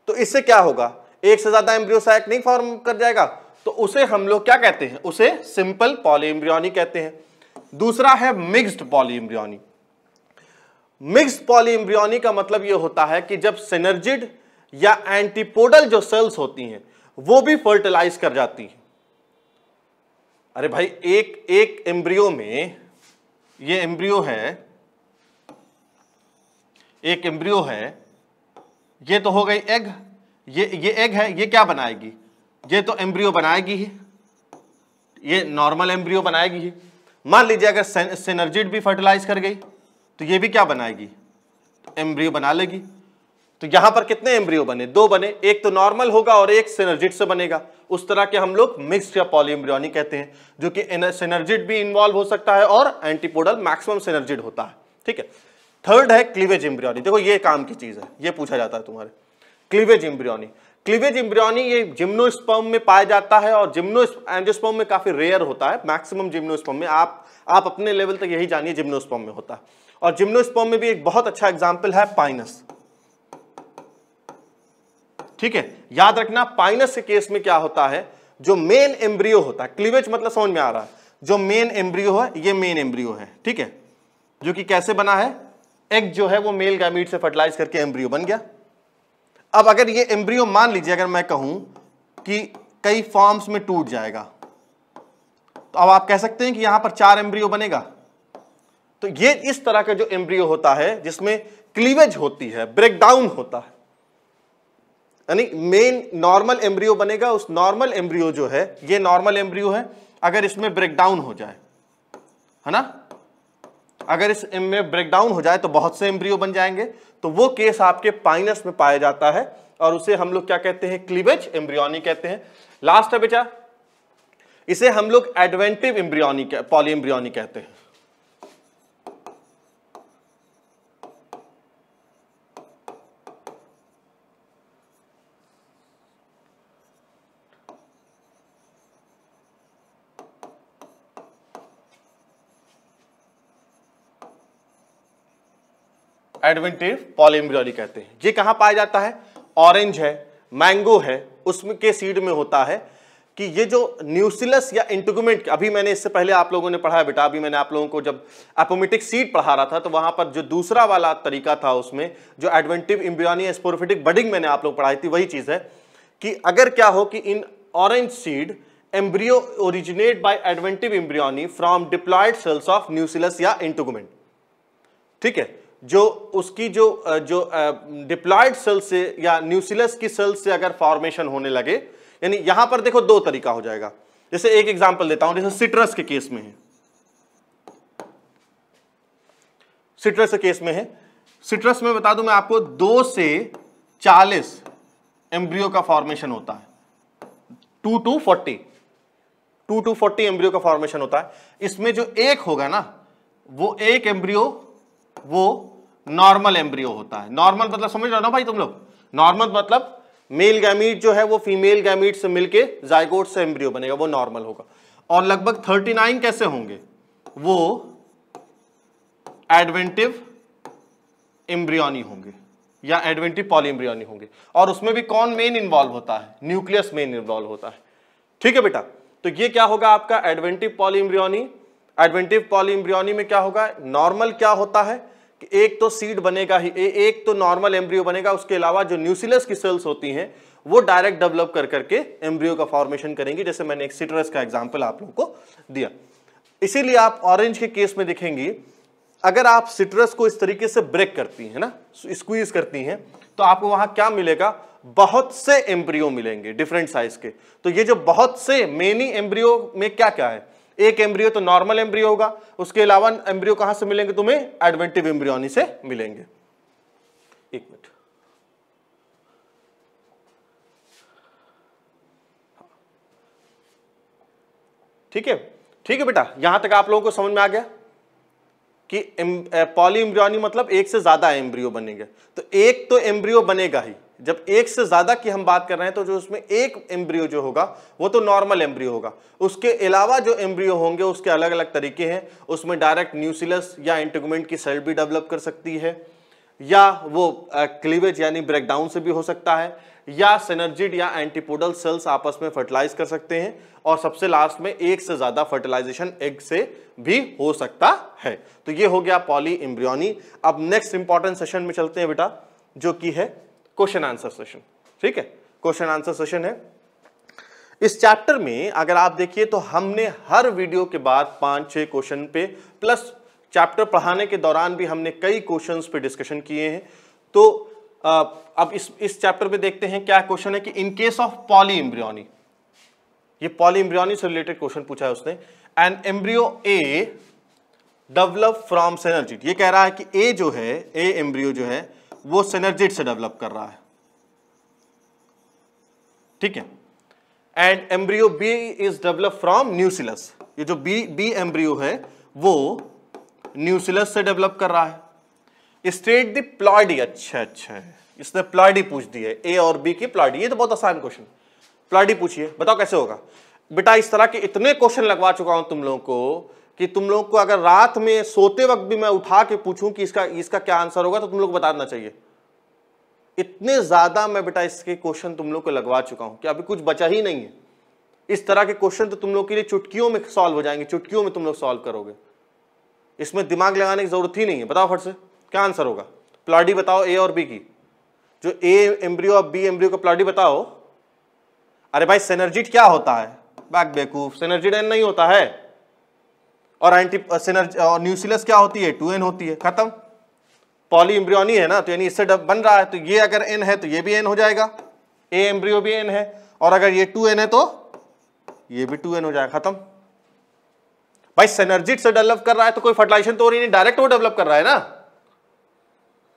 तो इससे क्या होगा एक से ज्यादा एम्ब्रियोसैक नहीं फॉर्म कर जाएगा तो उसे हम लोग क्या कहते हैं उसे सिंपल पॉलीम्ब्रियोनी कहते हैं दूसरा है मिक्स्ड पॉलीम्ब्रियोनी मिक्स्ड पॉलीम्ब्रियोनी का मतलब यह होता है कि जब सिनर्जिड या एंटीपोडल जो सेल्स होती हैं वो भी फर्टिलाइज कर जाती हैं अरे भाई एक एक एम्ब्रियो में ये एम्ब्रियो है एक एम्ब्रियो है ये तो हो गई एग ये ये एग है ये क्या बनाएगी ये तो एम्ब्रियो बनाएगी ही ये नॉर्मल एम्ब्रियो बनाएगी ही मान लीजिए अगर सेनर्जिट भी फर्टिलाइज कर गई तो ये भी क्या बनाएगी तो एम्ब्रियो बना लेगी तो यहां पर कितने एम्ब्रियो बने दो बने एक तो नॉर्मल होगा और एक सेनर्जिट से बनेगा उस तरह के हम लोग मिक्स या पॉलीएम्ब्रियोनिक कहते हैं जो कि सेनर्जिट भी इन्वॉल्व हो सकता है और एंटीपोडल मैक्सिमम सेनर्जिट होता है ठीक है थर्ड है क्लीवेज एम्ब्रियोनिक देखो ये काम की चीज है ये पूछा जाता है तुम्हारे क्लीवेज एम्ब्रियोनिक क्लीवेज इम्ब्रियोनी ये जिम्नोस्पर्म में पाया जाता है और जिम्नो एंजियोस्पर्म में काफ़ी रेयर होता है मैक्सिमम जिम्नोस्पर्म में आप आप अपने लेवल तक यही जानिए जिम्नोस्पर्म में होता है और जिम्नोस्पर्म में भी एक बहुत अच्छा एग्जांपल है पाइनस ठीक है याद रखना पाइनस के केस में क्या होता है जो मेन एम्ब्रियो होता है क्लीवेज मतलब समझ में आ रहा है जो मेन एम्ब्रियो है ये मेन एम्ब्रियो है ठीक है जो कि कैसे बना है एग जो है वो मेल गैमीट से फर्टिलाइज करके एम्ब्रियो बन गया अब अगर ये एम्ब्रियो मान लीजिए अगर मैं कहूं कि कई फॉर्म्स में टूट जाएगा तो अब आप कह सकते हैं कि यहां पर चार एम्ब्रियो बनेगा तो ये इस तरह का जो एम्ब्रियो होता है जिसमें क्लीवेज होती है ब्रेकडाउन होता है यानी मेन नॉर्मल एम्ब्रियो बनेगा उस नॉर्मल एम्ब्रियो जो है ये नॉर्मल एम्ब्रियो है अगर इसमें ब्रेकडाउन हो जाए है ना अगर इस एम में ब्रेकडाउन हो जाए तो बहुत से एम्ब्रियो बन जाएंगे तो वो केस आपके पाइनस में पाया जाता है और उसे हम लोग क्या कहते हैं क्लीवेज एम्ब्रियोनी कहते हैं लास्ट है बेटा इसे हम लोग एडवेंटिव एम्ब्रियोनी पॉली एम्ब्रियोनी कहते हैं एडवेंटिव पॉलीम्ब्रियोली कहते हैं ये कहाँ पाया जाता है ऑरेंज है मैंगो है उसमें के सीड में होता है कि ये जो न्यूसिलस या इंटुगमेंट अभी मैंने इससे पहले आप लोगों ने पढ़ा है बेटा अभी मैंने आप लोगों को जब एपोमेटिक सीड पढ़ा रहा था तो वहां पर जो दूसरा वाला तरीका था उसमें जो एडवेंटिव इम्ब्रियोनी स्पोरोफिटिक बडिंग मैंने आप लोग पढ़ाई थी वही चीज़ है कि अगर क्या हो कि in orange seed embryo originate by adventive embryony from diploid cells of nucellus या integument ठीक है जो उसकी जो जो डिप्लॉयड सेल से या न्यूसिलस की सेल से अगर फॉर्मेशन होने लगे यानी यहां पर देखो दो तरीका हो जाएगा जैसे एक एग्जांपल देता हूं जैसे सिट्रस के केस में है सिट्रस के केस में है सिट्रस में बता दूं मैं आपको दो से चालीस एम्ब्रियो का फॉर्मेशन होता है two to forty two to forty embryo का फॉर्मेशन होता है इसमें जो एक होगा ना वो एक एम्ब्रियो वो नॉर्मल एम्ब्रियो होता है नॉर्मल मतलब समझ रहे हो ना भाई तुम लोग नॉर्मल मतलब मेल गैमीट जो है वो फीमेल गैमीट से मिलके जायकोट से एम्ब्रियो बनेगा वो नॉर्मल होगा और लगभग 39 कैसे होंगे वो एडवेंटिव एम्ब्रियोनी होंगे या एडवेंटिव पॉलीएम्ब्रियोनी होंगे और उसमें भी कौन मेन इन्वॉल्व होता है न्यूक्लियस मेन इन्वॉल्व होता है ठीक है बेटा तो ये क्या होगा आपका एडवेंटिव पॉलीएम्ब्रियोनी एडवेंटिव पॉलीम्ब्रियोनी में क्या होगा नॉर्मल क्या होता है कि एक तो सीड बनेगा ही एक तो नॉर्मल एम्ब्रियो बनेगा उसके अलावा जो न्यूसिलस की सेल्स होती हैं वो डायरेक्ट डेवलप कर करके एम्ब्रियो का फॉर्मेशन करेंगी जैसे मैंने एक सिट्रस का एग्जाम्पल आप लोगों को दिया इसीलिए आप ऑरेंज के केस में देखेंगे अगर आप सिट्रस को इस तरीके से ब्रेक करती हैं ना स्क्वीज करती हैं तो आपको वहां क्या मिलेगा बहुत से एम्ब्रियो मिलेंगे डिफरेंट साइज के तो ये जो बहुत से मेनी एम्ब्रियो में क्या क्या है एक एम्ब्रियो तो नॉर्मल एम्ब्रियो होगा उसके अलावा एम्ब्रियो कहां से मिलेंगे तुम्हें एडवेंटिव एम्ब्रियोनी से मिलेंगे एक मिनट ठीक है ठीक है बेटा यहां तक आप लोगों को समझ में आ गया कि पॉली एम्ब्रियोनी eh, मतलब एक से ज्यादा एम्ब्रियो बनेंगे तो एक तो एम्ब्रियो बनेगा ही जब एक से ज़्यादा की हम बात कर रहे हैं तो जो उसमें एक एम्ब्रियो जो होगा वो तो नॉर्मल एम्ब्रियो होगा उसके अलावा जो एम्ब्रियो होंगे उसके अलग अलग तरीके हैं उसमें डायरेक्ट न्यूसिलस या इंटिगमेंट की सेल भी डेवलप कर सकती है या वो क्लीवेज यानी ब्रेकडाउन से भी हो सकता है या सेनर्जिड या एंटीपोडल सेल्स आपस में फर्टिलाइज कर सकते हैं और सबसे लास्ट में एक से ज़्यादा फर्टिलाइजेशन एग से भी हो सकता है तो ये हो गया पॉली इम्ब्रियोनी अब नेक्स्ट इंपॉर्टेंट सेशन में चलते हैं बेटा जो कि है क्वेश्चन आंसर सेशन ठीक है क्वेश्चन आंसर सेशन है इस चैप्टर में अगर आप देखिए तो हमने हर वीडियो के बाद पांच छह क्वेश्चन पे प्लस चैप्टर पढ़ाने के दौरान भी हमने कई क्वेश्चंस पे डिस्कशन किए हैं तो अब इस इस चैप्टर में देखते हैं क्या क्वेश्चन है कि in case of polyembryony ये पॉली एम्ब्रियोनी से रिलेटेड क्वेश्चन पूछा है उसने an embryo A develop from सेनल ये कह रहा है कि ए जो है ए एम्ब्रियो जो है वो सेनर्जिट से डेवलप कर रहा है ठीक है and embryo B is develop from nucellus ये जो बी बी एम्ब्रियो है वो न्यूसिलस से डेवलप कर रहा है स्टेट दी प्लॉडी अच्छा अच्छा है इसने प्लॉडी पूछ दी है ए और बी की प्लॉडी ये तो बहुत आसान क्वेश्चन प्लॉडी पूछिए बताओ कैसे होगा बेटा इस तरह के इतने क्वेश्चन लगवा चुका हूं तुम लोगों को कि तुम लोग को अगर रात में सोते वक्त भी मैं उठा के पूछूं कि इसका इसका क्या आंसर होगा तो तुम लोग को बता देना चाहिए इतने ज़्यादा मैं बेटा इसके क्वेश्चन तुम लोग को लगवा चुका हूं कि अभी कुछ बचा ही नहीं है इस तरह के क्वेश्चन तो तुम लोग के लिए चुटकियों में सॉल्व हो जाएंगे चुटकियों में तुम लोग सॉल्व करोगे इसमें दिमाग लगाने की जरूरत ही नहीं है बताओ फट से क्या आंसर होगा प्लाडी बताओ ए और बी की जो ए एम्ब्रियो और बी एम्ब्रियो का प्लाडी बताओ अरे भाई सेनर्जिट क्या होता है बैक बेकूफ सेनर्जिट एन नहीं होता है और एंटी और न्यूसिलस क्या होती है टू एन होती है खत्म पॉली एम्ब्रियोनी है ना तो यानी इससे बन रहा है तो ये अगर एन है तो ये भी एन हो जाएगा ए एम्ब्रियो भी एन है और अगर ये टू एन है तो ये भी टू एन हो जाएगा खत्म भाई सेनर्जिट से डेवलप कर रहा है तो कोई फर्टिलाइजेशन तो नहीं डायरेक्ट वो डेवलप कर रहा है ना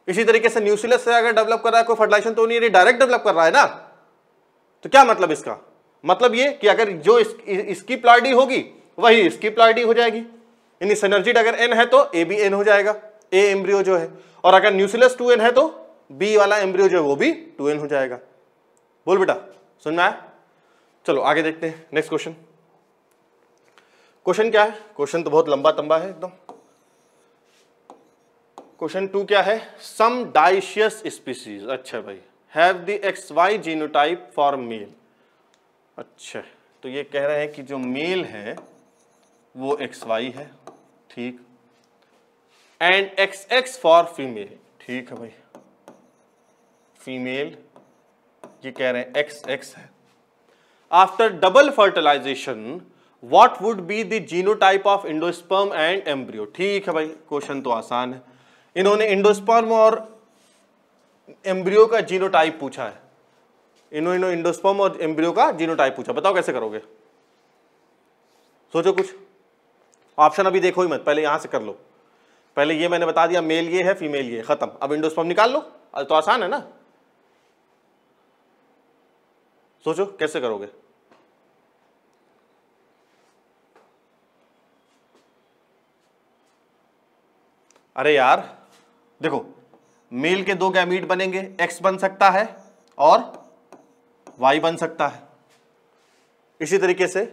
इसी तरीके से न्यूसिलस से अगर डेवलप कर रहा है कोई फर्टिलाइजेशन तो नहीं डायरेक्ट डेवलप कर रहा है ना तो क्या मतलब इसका मतलब ये कि अगर जो इस, इसकी प्लाडी होगी वही इसकी प्लाइडी हो जाएगी यानी सिनर्जिड अगर एन है तो ए बी एन हो जाएगा ए एम्ब्रियो जो है और अगर न्यूसिलस टू एन है तो बी वाला एम्ब्रियो जो है वो भी टू एन हो जाएगा बोल बेटा सुन में आया चलो आगे देखते हैं नेक्स्ट क्वेश्चन क्वेश्चन क्या है क्वेश्चन तो बहुत लंबा तंबा है एकदम क्वेश्चन टू क्या है सम डाइशियस स्पीसीज अच्छा भाई have the X Y genotype for male अच्छा तो ये कह रहे हैं कि जो मेल है वो एक्स वाई है ठीक and X X for female ठीक है भाई फीमेल ये कह रहे हैं एक्स एक्स है after double fertilization what would be the type of endosperm and embryo ठीक है भाई क्वेश्चन तो आसान है इन्होंने इंडोस्पर्म और एम्ब्रियो का जीनोटाइप पूछा है इन्हों इंडोस्पर्म और एम्ब्रियो का जीनोटाइप पूछा बताओ कैसे करोगे सोचो कुछ ऑप्शन अभी देखो ही मत पहले यहाँ से कर लो पहले ये मैंने बता दिया मेल ये है फीमेल ये खत्म अब विंडोज फॉर्म निकाल लो तो आसान है ना सोचो कैसे करोगे अरे यार देखो मेल के दो गैमीट बनेंगे एक्स बन सकता है और वाई बन सकता है इसी तरीके से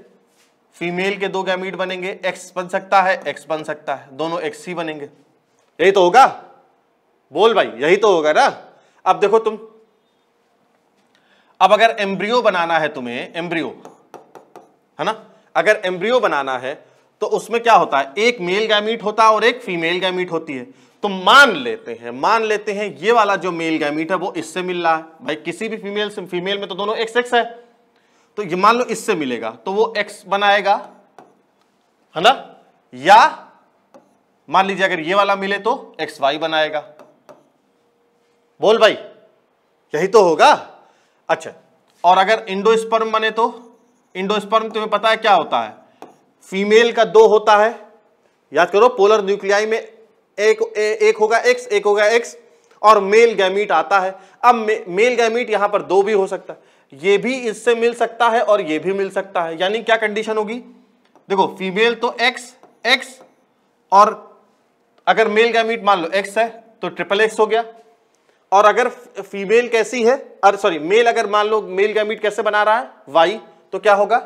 फीमेल के दो गैमीट बनेंगे एक्स बन सकता है एक्स बन सकता है दोनों एक्स ही बनेंगे यही तो होगा बोल भाई यही तो होगा ना अब देखो तुम अब अगर एम्ब्रियो बनाना है तुम्हें एम्ब्रियो है ना अगर एम्ब्रियो बनाना है तो उसमें क्या होता है एक मेल गैमीट होता है और एक फीमेल गैमीट होती है तो मान लेते हैं मान लेते हैं ये वाला जो मेल गैमीट है वो इससे मिल रहा है भाई किसी भी फीमेल से फीमेल में तो दोनों एक्स एक्स है तो ये मान लो इससे मिलेगा तो वो एक्स बनाएगा है ना या मान लीजिए अगर ये वाला मिले तो एक्स वाई बनाएगा बोल भाई यही तो होगा अच्छा और अगर इंडोस्पर्म बने तो इंडोस्पर्म तुम्हें पता है क्या होता है फीमेल का दो होता है याद करो पोलर न्यूक्लियाई में एक ए, एक होगा एक्स एक होगा एक्स और मेल गैमीट आता है अब मे, मेल गैमीट यहां पर दो भी हो सकता है ये भी इससे मिल सकता है और ये भी मिल सकता है यानी क्या कंडीशन होगी देखो फीमेल तो एक्स एक्स और अगर मेल का मीट मान लो एक्स है तो ट्रिपल एक्स हो गया और अगर फीमेल कैसी है अरे सॉरी मेल अगर मान लो मेल का मीट कैसे बना रहा है वाई तो क्या होगा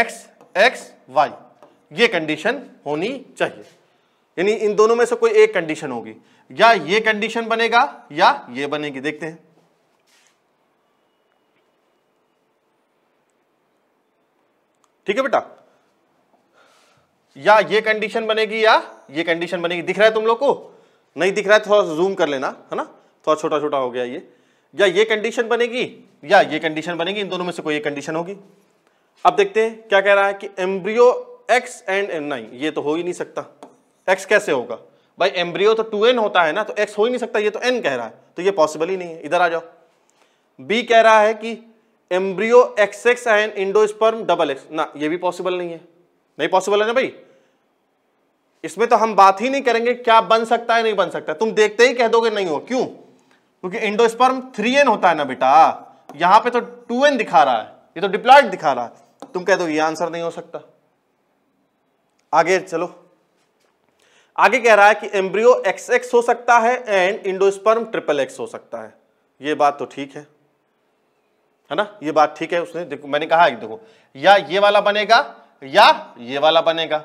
एक्स एक्स वाई ये कंडीशन होनी चाहिए यानी इन दोनों में से कोई एक कंडीशन होगी या ये कंडीशन बनेगा या ये बनेगी देखते हैं ठीक है बेटा या ये कंडीशन बनेगी या ये कंडीशन बनेगी दिख रहा है तुम लोग को नहीं दिख रहा है थोड़ा जूम कर लेना है ना थोड़ा छोटा छोटा हो गया ये या ये कंडीशन बनेगी या ये कंडीशन बनेगी इन दोनों में से कोई एक कंडीशन होगी अब देखते हैं क्या कह रहा है कि एम्ब्रियो एक्स एंड एन नहीं ये तो हो ही नहीं सकता एक्स कैसे होगा भाई एम्ब्रियो तो टू एन होता है ना तो एक्स हो ही नहीं सकता ये तो एन कह रहा है तो ये पॉसिबल ही नहीं है इधर आ जाओ बी कह रहा है कि embryo X X and endosperm double X ना ये भी पॉसिबल नहीं है नहीं पॉसिबल है ना भाई इसमें तो हम बात ही नहीं करेंगे क्या बन सकता है नहीं बन सकता तुम देखते ही कह दोगे नहीं हो क्यों क्योंकि इंडोस्पर्म थ्री एन होता है ना बेटा यहां पे तो टू एन दिखा रहा है ये तो डिप्लॉइड दिखा रहा है तुम कह दो ये आंसर नहीं हो सकता आगे चलो आगे कह रहा है कि एम्ब्रियो एक्स एक्स हो सकता है एंड इंडोस्पर्म ट्रिपल एक्स हो सकता है ये बात तो ठीक है है ना ये बात ठीक है उसने देखो मैंने कहा देखो या ये वाला बनेगा या ये वाला बनेगा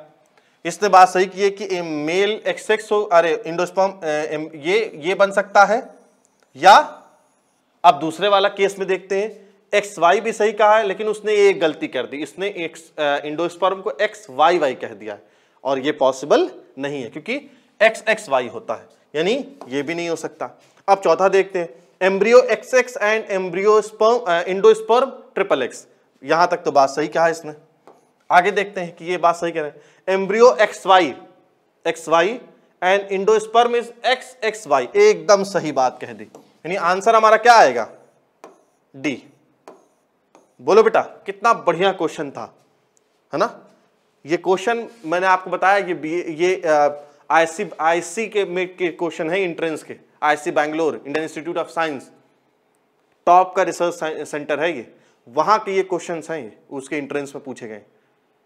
इसने बात सही की है कि मेल एक्सेक्स हो अरे इंडोस्पम ये ये बन सकता है या अब दूसरे वाला केस में देखते हैं एक्स वाई भी सही कहा है लेकिन उसने एक गलती कर दी इसने एक्स इंडोस्पर्म को एक्स वाई वाई कह दिया है और ये पॉसिबल नहीं है क्योंकि एक्स एक्स वाई होता है यानी ये भी नहीं हो सकता अब चौथा देखते हैं embryo X X and embryo sperm endosperm triple X यहां तक तो बात सही कहा इसने आगे देखते हैं कि ये बात सही कह रहे हैं embryo X Y X Y and endosperm is X X Y एकदम सही बात कह दी यानी आंसर हमारा क्या आएगा डी बोलो बेटा कितना बढ़िया क्वेश्चन था है ना ये क्वेश्चन मैंने आपको बताया ये ये आईसी आईसी के में के क्वेश्चन है इंट्रेंस के IISc Bangalore Indian Institute of Science top का रिसर्च सेंटर है ये वहाँ के ये क्वेश्चन हैं उसके इंट्रेंस में पूछे गए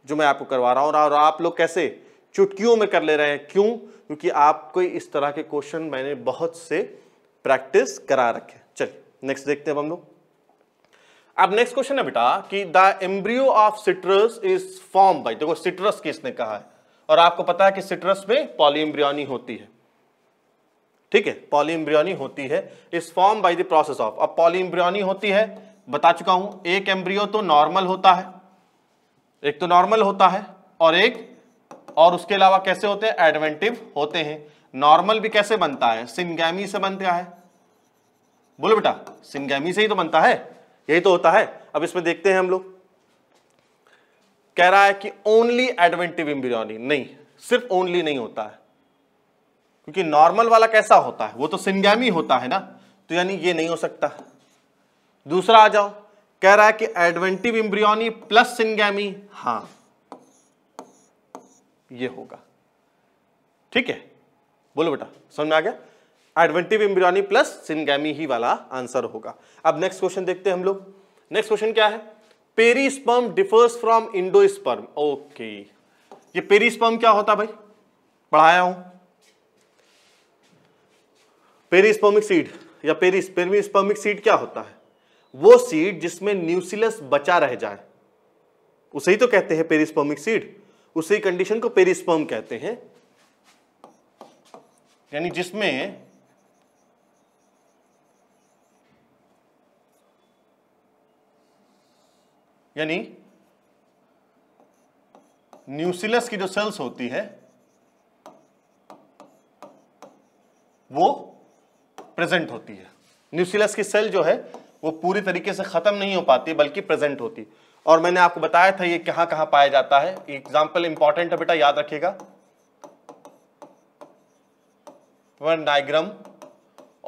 जो मैं आपको करवा रहा हूँ और आप लोग कैसे चुटकियों में कर ले रहे हैं क्यों क्योंकि आपको इस तरह के क्वेश्चन मैंने बहुत से प्रैक्टिस करा रखे चलिए नेक्स्ट देखते हैं हम लोग अब नेक्स्ट क्वेश्चन है बेटा कि the embryo of citrus is form by देखो सिट्रस किसने कहा है और आपको पता है कि सिट्रस में पॉलीएम्ब्रियोनी होती है ठीक है पॉलीम्ब्रियोनी होती है इस form by the process of अब पॉलीम्ब्रियोनी होती है बता चुका हूं एक एम्ब्रियो तो नॉर्मल होता है एक तो नॉर्मल होता है और एक और उसके अलावा कैसे होते हैं एडवेंटिव होते हैं नॉर्मल भी कैसे बनता है सिंगैमी से बनता है बोलो बेटा सिंगैमी से ही तो बनता है यही तो होता है अब इसमें देखते हैं हम लोग कह रहा है कि ओनली एडवेंटिव एम्ब्रियोनी नहीं सिर्फ ओनली नहीं होता है क्योंकि नॉर्मल वाला कैसा होता है वो तो सिंगामी होता है ना तो यानी ये नहीं हो सकता दूसरा आ जाओ कह रहा है कि एडवेंटिव इम्ब्रियोनी प्लस सिंगामी हाँ ये होगा ठीक है बोलो बेटा समझ में आ गया एडवेंटिव इम्ब्रियोनी प्लस सिंगामी ही वाला आंसर होगा अब नेक्स्ट क्वेश्चन देखते हैं हम लोग नेक्स्ट क्वेश्चन क्या है perisperm differs from endosperm okay ये पेरी स्पर्म क्या होता भाई पढ़ाया हूं पेरिस्पर्मिक सीड या पेरिस पेरिस्पर्मिक सीड क्या होता है वो सीड जिसमें न्यूसिलस बचा रह जाए उसे ही तो कहते हैं पेरिस्पर्मिक सीड उसी कंडीशन को पेरिस्पर्म कहते हैं यानी जिसमें यानी न्यूसिलस की जो सेल्स होती है वो प्रेजेंट होती है न्यूसिलस की सेल जो है वो पूरी तरीके से ख़त्म नहीं हो पाती बल्कि प्रेजेंट होती और मैंने आपको बताया था ये कहां कहां पाया जाता है एग्जाम्पल इंपॉर्टेंट है बेटा याद रखिएगा वन डायग्राम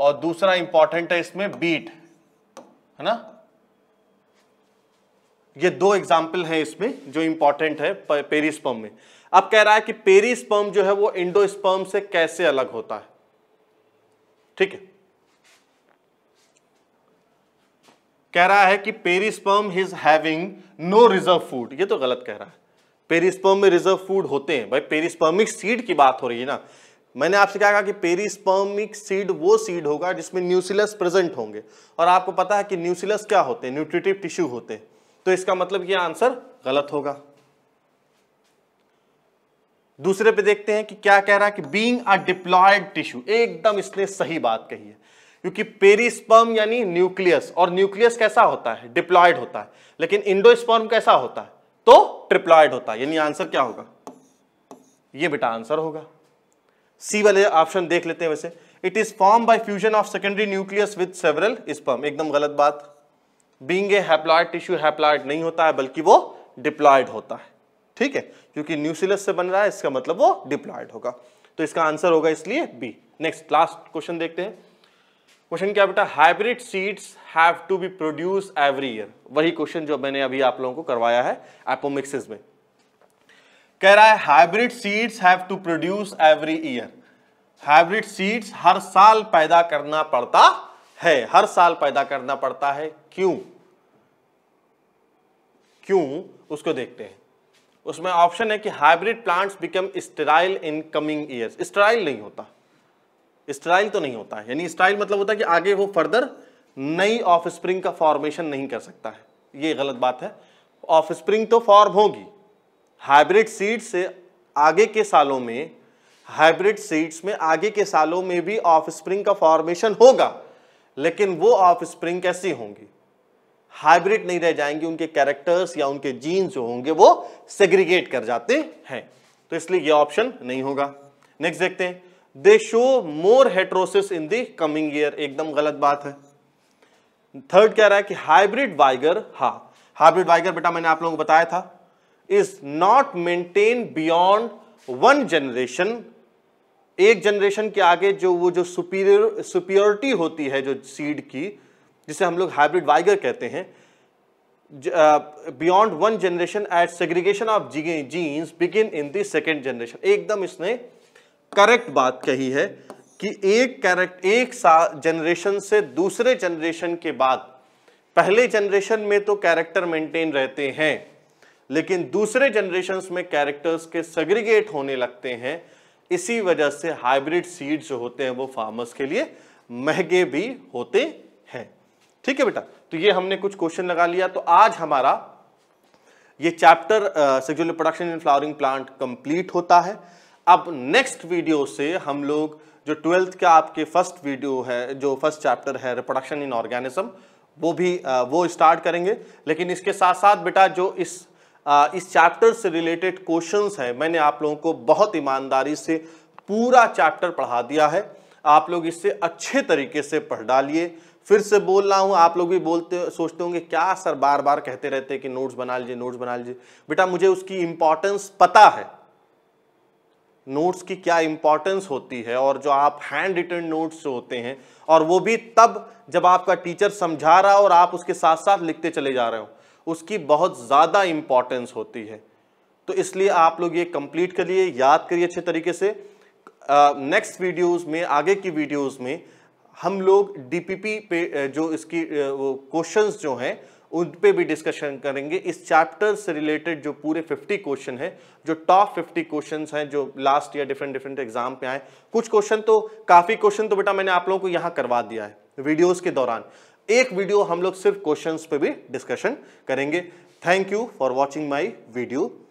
और दूसरा इंपॉर्टेंट है इसमें बीट है ना ये दो एग्जाम्पल हैं इसमें जो इंपॉर्टेंट है पेरिस्पर्म में अब कह रहा है कि पेरिस्पर्म जो है वो इंडोस्पर्म से कैसे अलग होता है ठीक है कह रहा है कि perisperm is having no reserve food ये तो गलत कह रहा है पेरिस्पर्म में रिजर्व फूड होते हैं भाई पेरिस्पर्मिक सीड की बात हो रही है ना मैंने आपसे क्या कहा कि पेरिस्पर्मिक सीड वो सीड होगा जिसमें न्यूसिलस प्रेजेंट होंगे और आपको पता है कि न्यूसिलस क्या होते हैं न्यूट्रिटिव टिश्यू होते हैं तो इसका मतलब ये आंसर गलत होगा दूसरे पे देखते हैं कि क्या कह रहा है कि बींग अ डिप्लॉयड टिश्यू एकदम इसने सही बात कही है क्योंकि पेरिस्पर्म यानी न्यूक्लियस और न्यूक्लियस कैसा होता है डिप्लॉयड होता है लेकिन इंडोस्पर्म कैसा होता है तो ट्रिप्लॉयड होता है यानी आंसर क्या होगा ये बेटा आंसर होगा सी वाले ऑप्शन देख लेते हैं वैसे it is form by fusion of secondary nucleus with several sperm एकदम गलत बात बींग एप्लॉयड टिश्यू हैप्लॉयड नहीं होता है बल्कि वो डिप्लॉयड होता है ठीक है क्योंकि न्यूसिलस से बन रहा है इसका मतलब वो डिप्लॉयड होगा तो इसका आंसर होगा इसलिए बी नेक्स्ट लास्ट क्वेश्चन देखते हैं क्वेश्चन क्या बेटा hybrid seeds have to be produce every year वही क्वेश्चन जो मैंने अभी आप लोगों को करवाया है एपोमिक्सिस में कह रहा है hybrid seeds have to produce every year hybrid seeds हर साल पैदा करना पड़ता है हर साल पैदा करना पड़ता है क्यों क्यों उसको देखते हैं उसमें ऑप्शन है कि hybrid plants become sterile in coming year sterile नहीं होता स्टाइल तो नहीं होता है यानी स्टाइल मतलब होता है कि आगे वो फर्दर नई ऑफ स्प्रिंग का फॉर्मेशन नहीं कर सकता है ये गलत बात है ऑफ स्प्रिंग तो फॉर्म होगी हाइब्रिड सीड से आगे के सालों में हाइब्रिड सीड्स में आगे के सालों में भी ऑफ स्प्रिंग का फॉर्मेशन होगा लेकिन वो ऑफ स्प्रिंग कैसी होंगी हाइब्रिड नहीं रह जाएंगे उनके कैरेक्टर्स या उनके जीन जो होंगे वो सेग्रीगेट कर जाते हैं तो इसलिए ये ऑप्शन नहीं होगा नेक्स्ट देखते हैं they show more heterosis in the coming year एकदम गलत बात है थर्ड कह रहा है कि हाइब्रिड वाइगर हा हाइब्रिड वाइगर बेटा मैंने आप लोगों को बताया था is not maintain beyond one generation एक जनरेशन के आगे जो वो जो सुपीरियर सुपीरियरिटी होती है जो सीड की जिसे हम लोग हाइब्रिड वाइगर कहते हैं beyond one generation at segregation of genes begin in the second generation एकदम इसने करेक्ट बात कही है कि एक कैरेक्ट एक जनरेशन से दूसरे जनरेशन के बाद पहले जनरेशन में तो कैरेक्टर मेंटेन रहते हैं लेकिन दूसरे जनरेशन में कैरेक्टर्स के सग्रीगेट होने लगते हैं इसी वजह से हाइब्रिड सीड जो होते हैं वो फार्मर्स के लिए महंगे भी होते हैं ठीक है बेटा तो ये हमने कुछ क्वेश्चन लगा लिया तो आज हमारा ये chapter sexual production in flowering plant complete होता है अब नेक्स्ट वीडियो से हम लोग जो ट्वेल्थ का आपके फर्स्ट वीडियो है जो फर्स्ट चैप्टर है रिप्रोडक्शन इन ऑर्गेनिज्म वो भी वो स्टार्ट करेंगे लेकिन इसके साथ साथ बेटा जो इस इस चैप्टर से रिलेटेड क्वेश्चंस हैं मैंने आप लोगों को बहुत ईमानदारी से पूरा चैप्टर पढ़ा दिया है आप लोग इससे अच्छे तरीके से पढ़ डालिए फिर से बोल रहा हूँ आप लोग भी बोलते सोचते होंगे क्या सर बार बार कहते रहते हैं कि नोट्स बना लीजिए नोट्स बना लीजिए बेटा मुझे उसकी इम्पॉर्टेंस पता है नोट्स की क्या इम्पोर्टेंस होती है और जो आप हैंड रिटर्न नोट्स होते हैं और वो भी तब जब आपका टीचर समझा रहा हो और आप उसके साथ साथ लिखते चले जा रहे हो उसकी बहुत ज़्यादा इम्पॉर्टेंस होती है तो इसलिए आप लोग ये कंप्लीट करिए याद करिए अच्छे तरीके से नेक्स्ट uh, वीडियोस में आगे की वीडियोस में हम लोग डीपीपी पे जो इसकी वो क्वेश्चंस जो हैं उन पर भी डिस्कशन करेंगे इस चैप्टर से रिलेटेड जो पूरे 50 क्वेश्चन हैं जो टॉप 50 क्वेश्चन हैं जो last year different different exam पे आए कुछ क्वेश्चन तो काफ़ी क्वेश्चन तो बेटा मैंने आप लोगों को यहाँ करवा दिया है वीडियोज़ के दौरान एक वीडियो हम लोग सिर्फ क्वेश्चन पे भी डिस्कशन करेंगे thank you for watching my video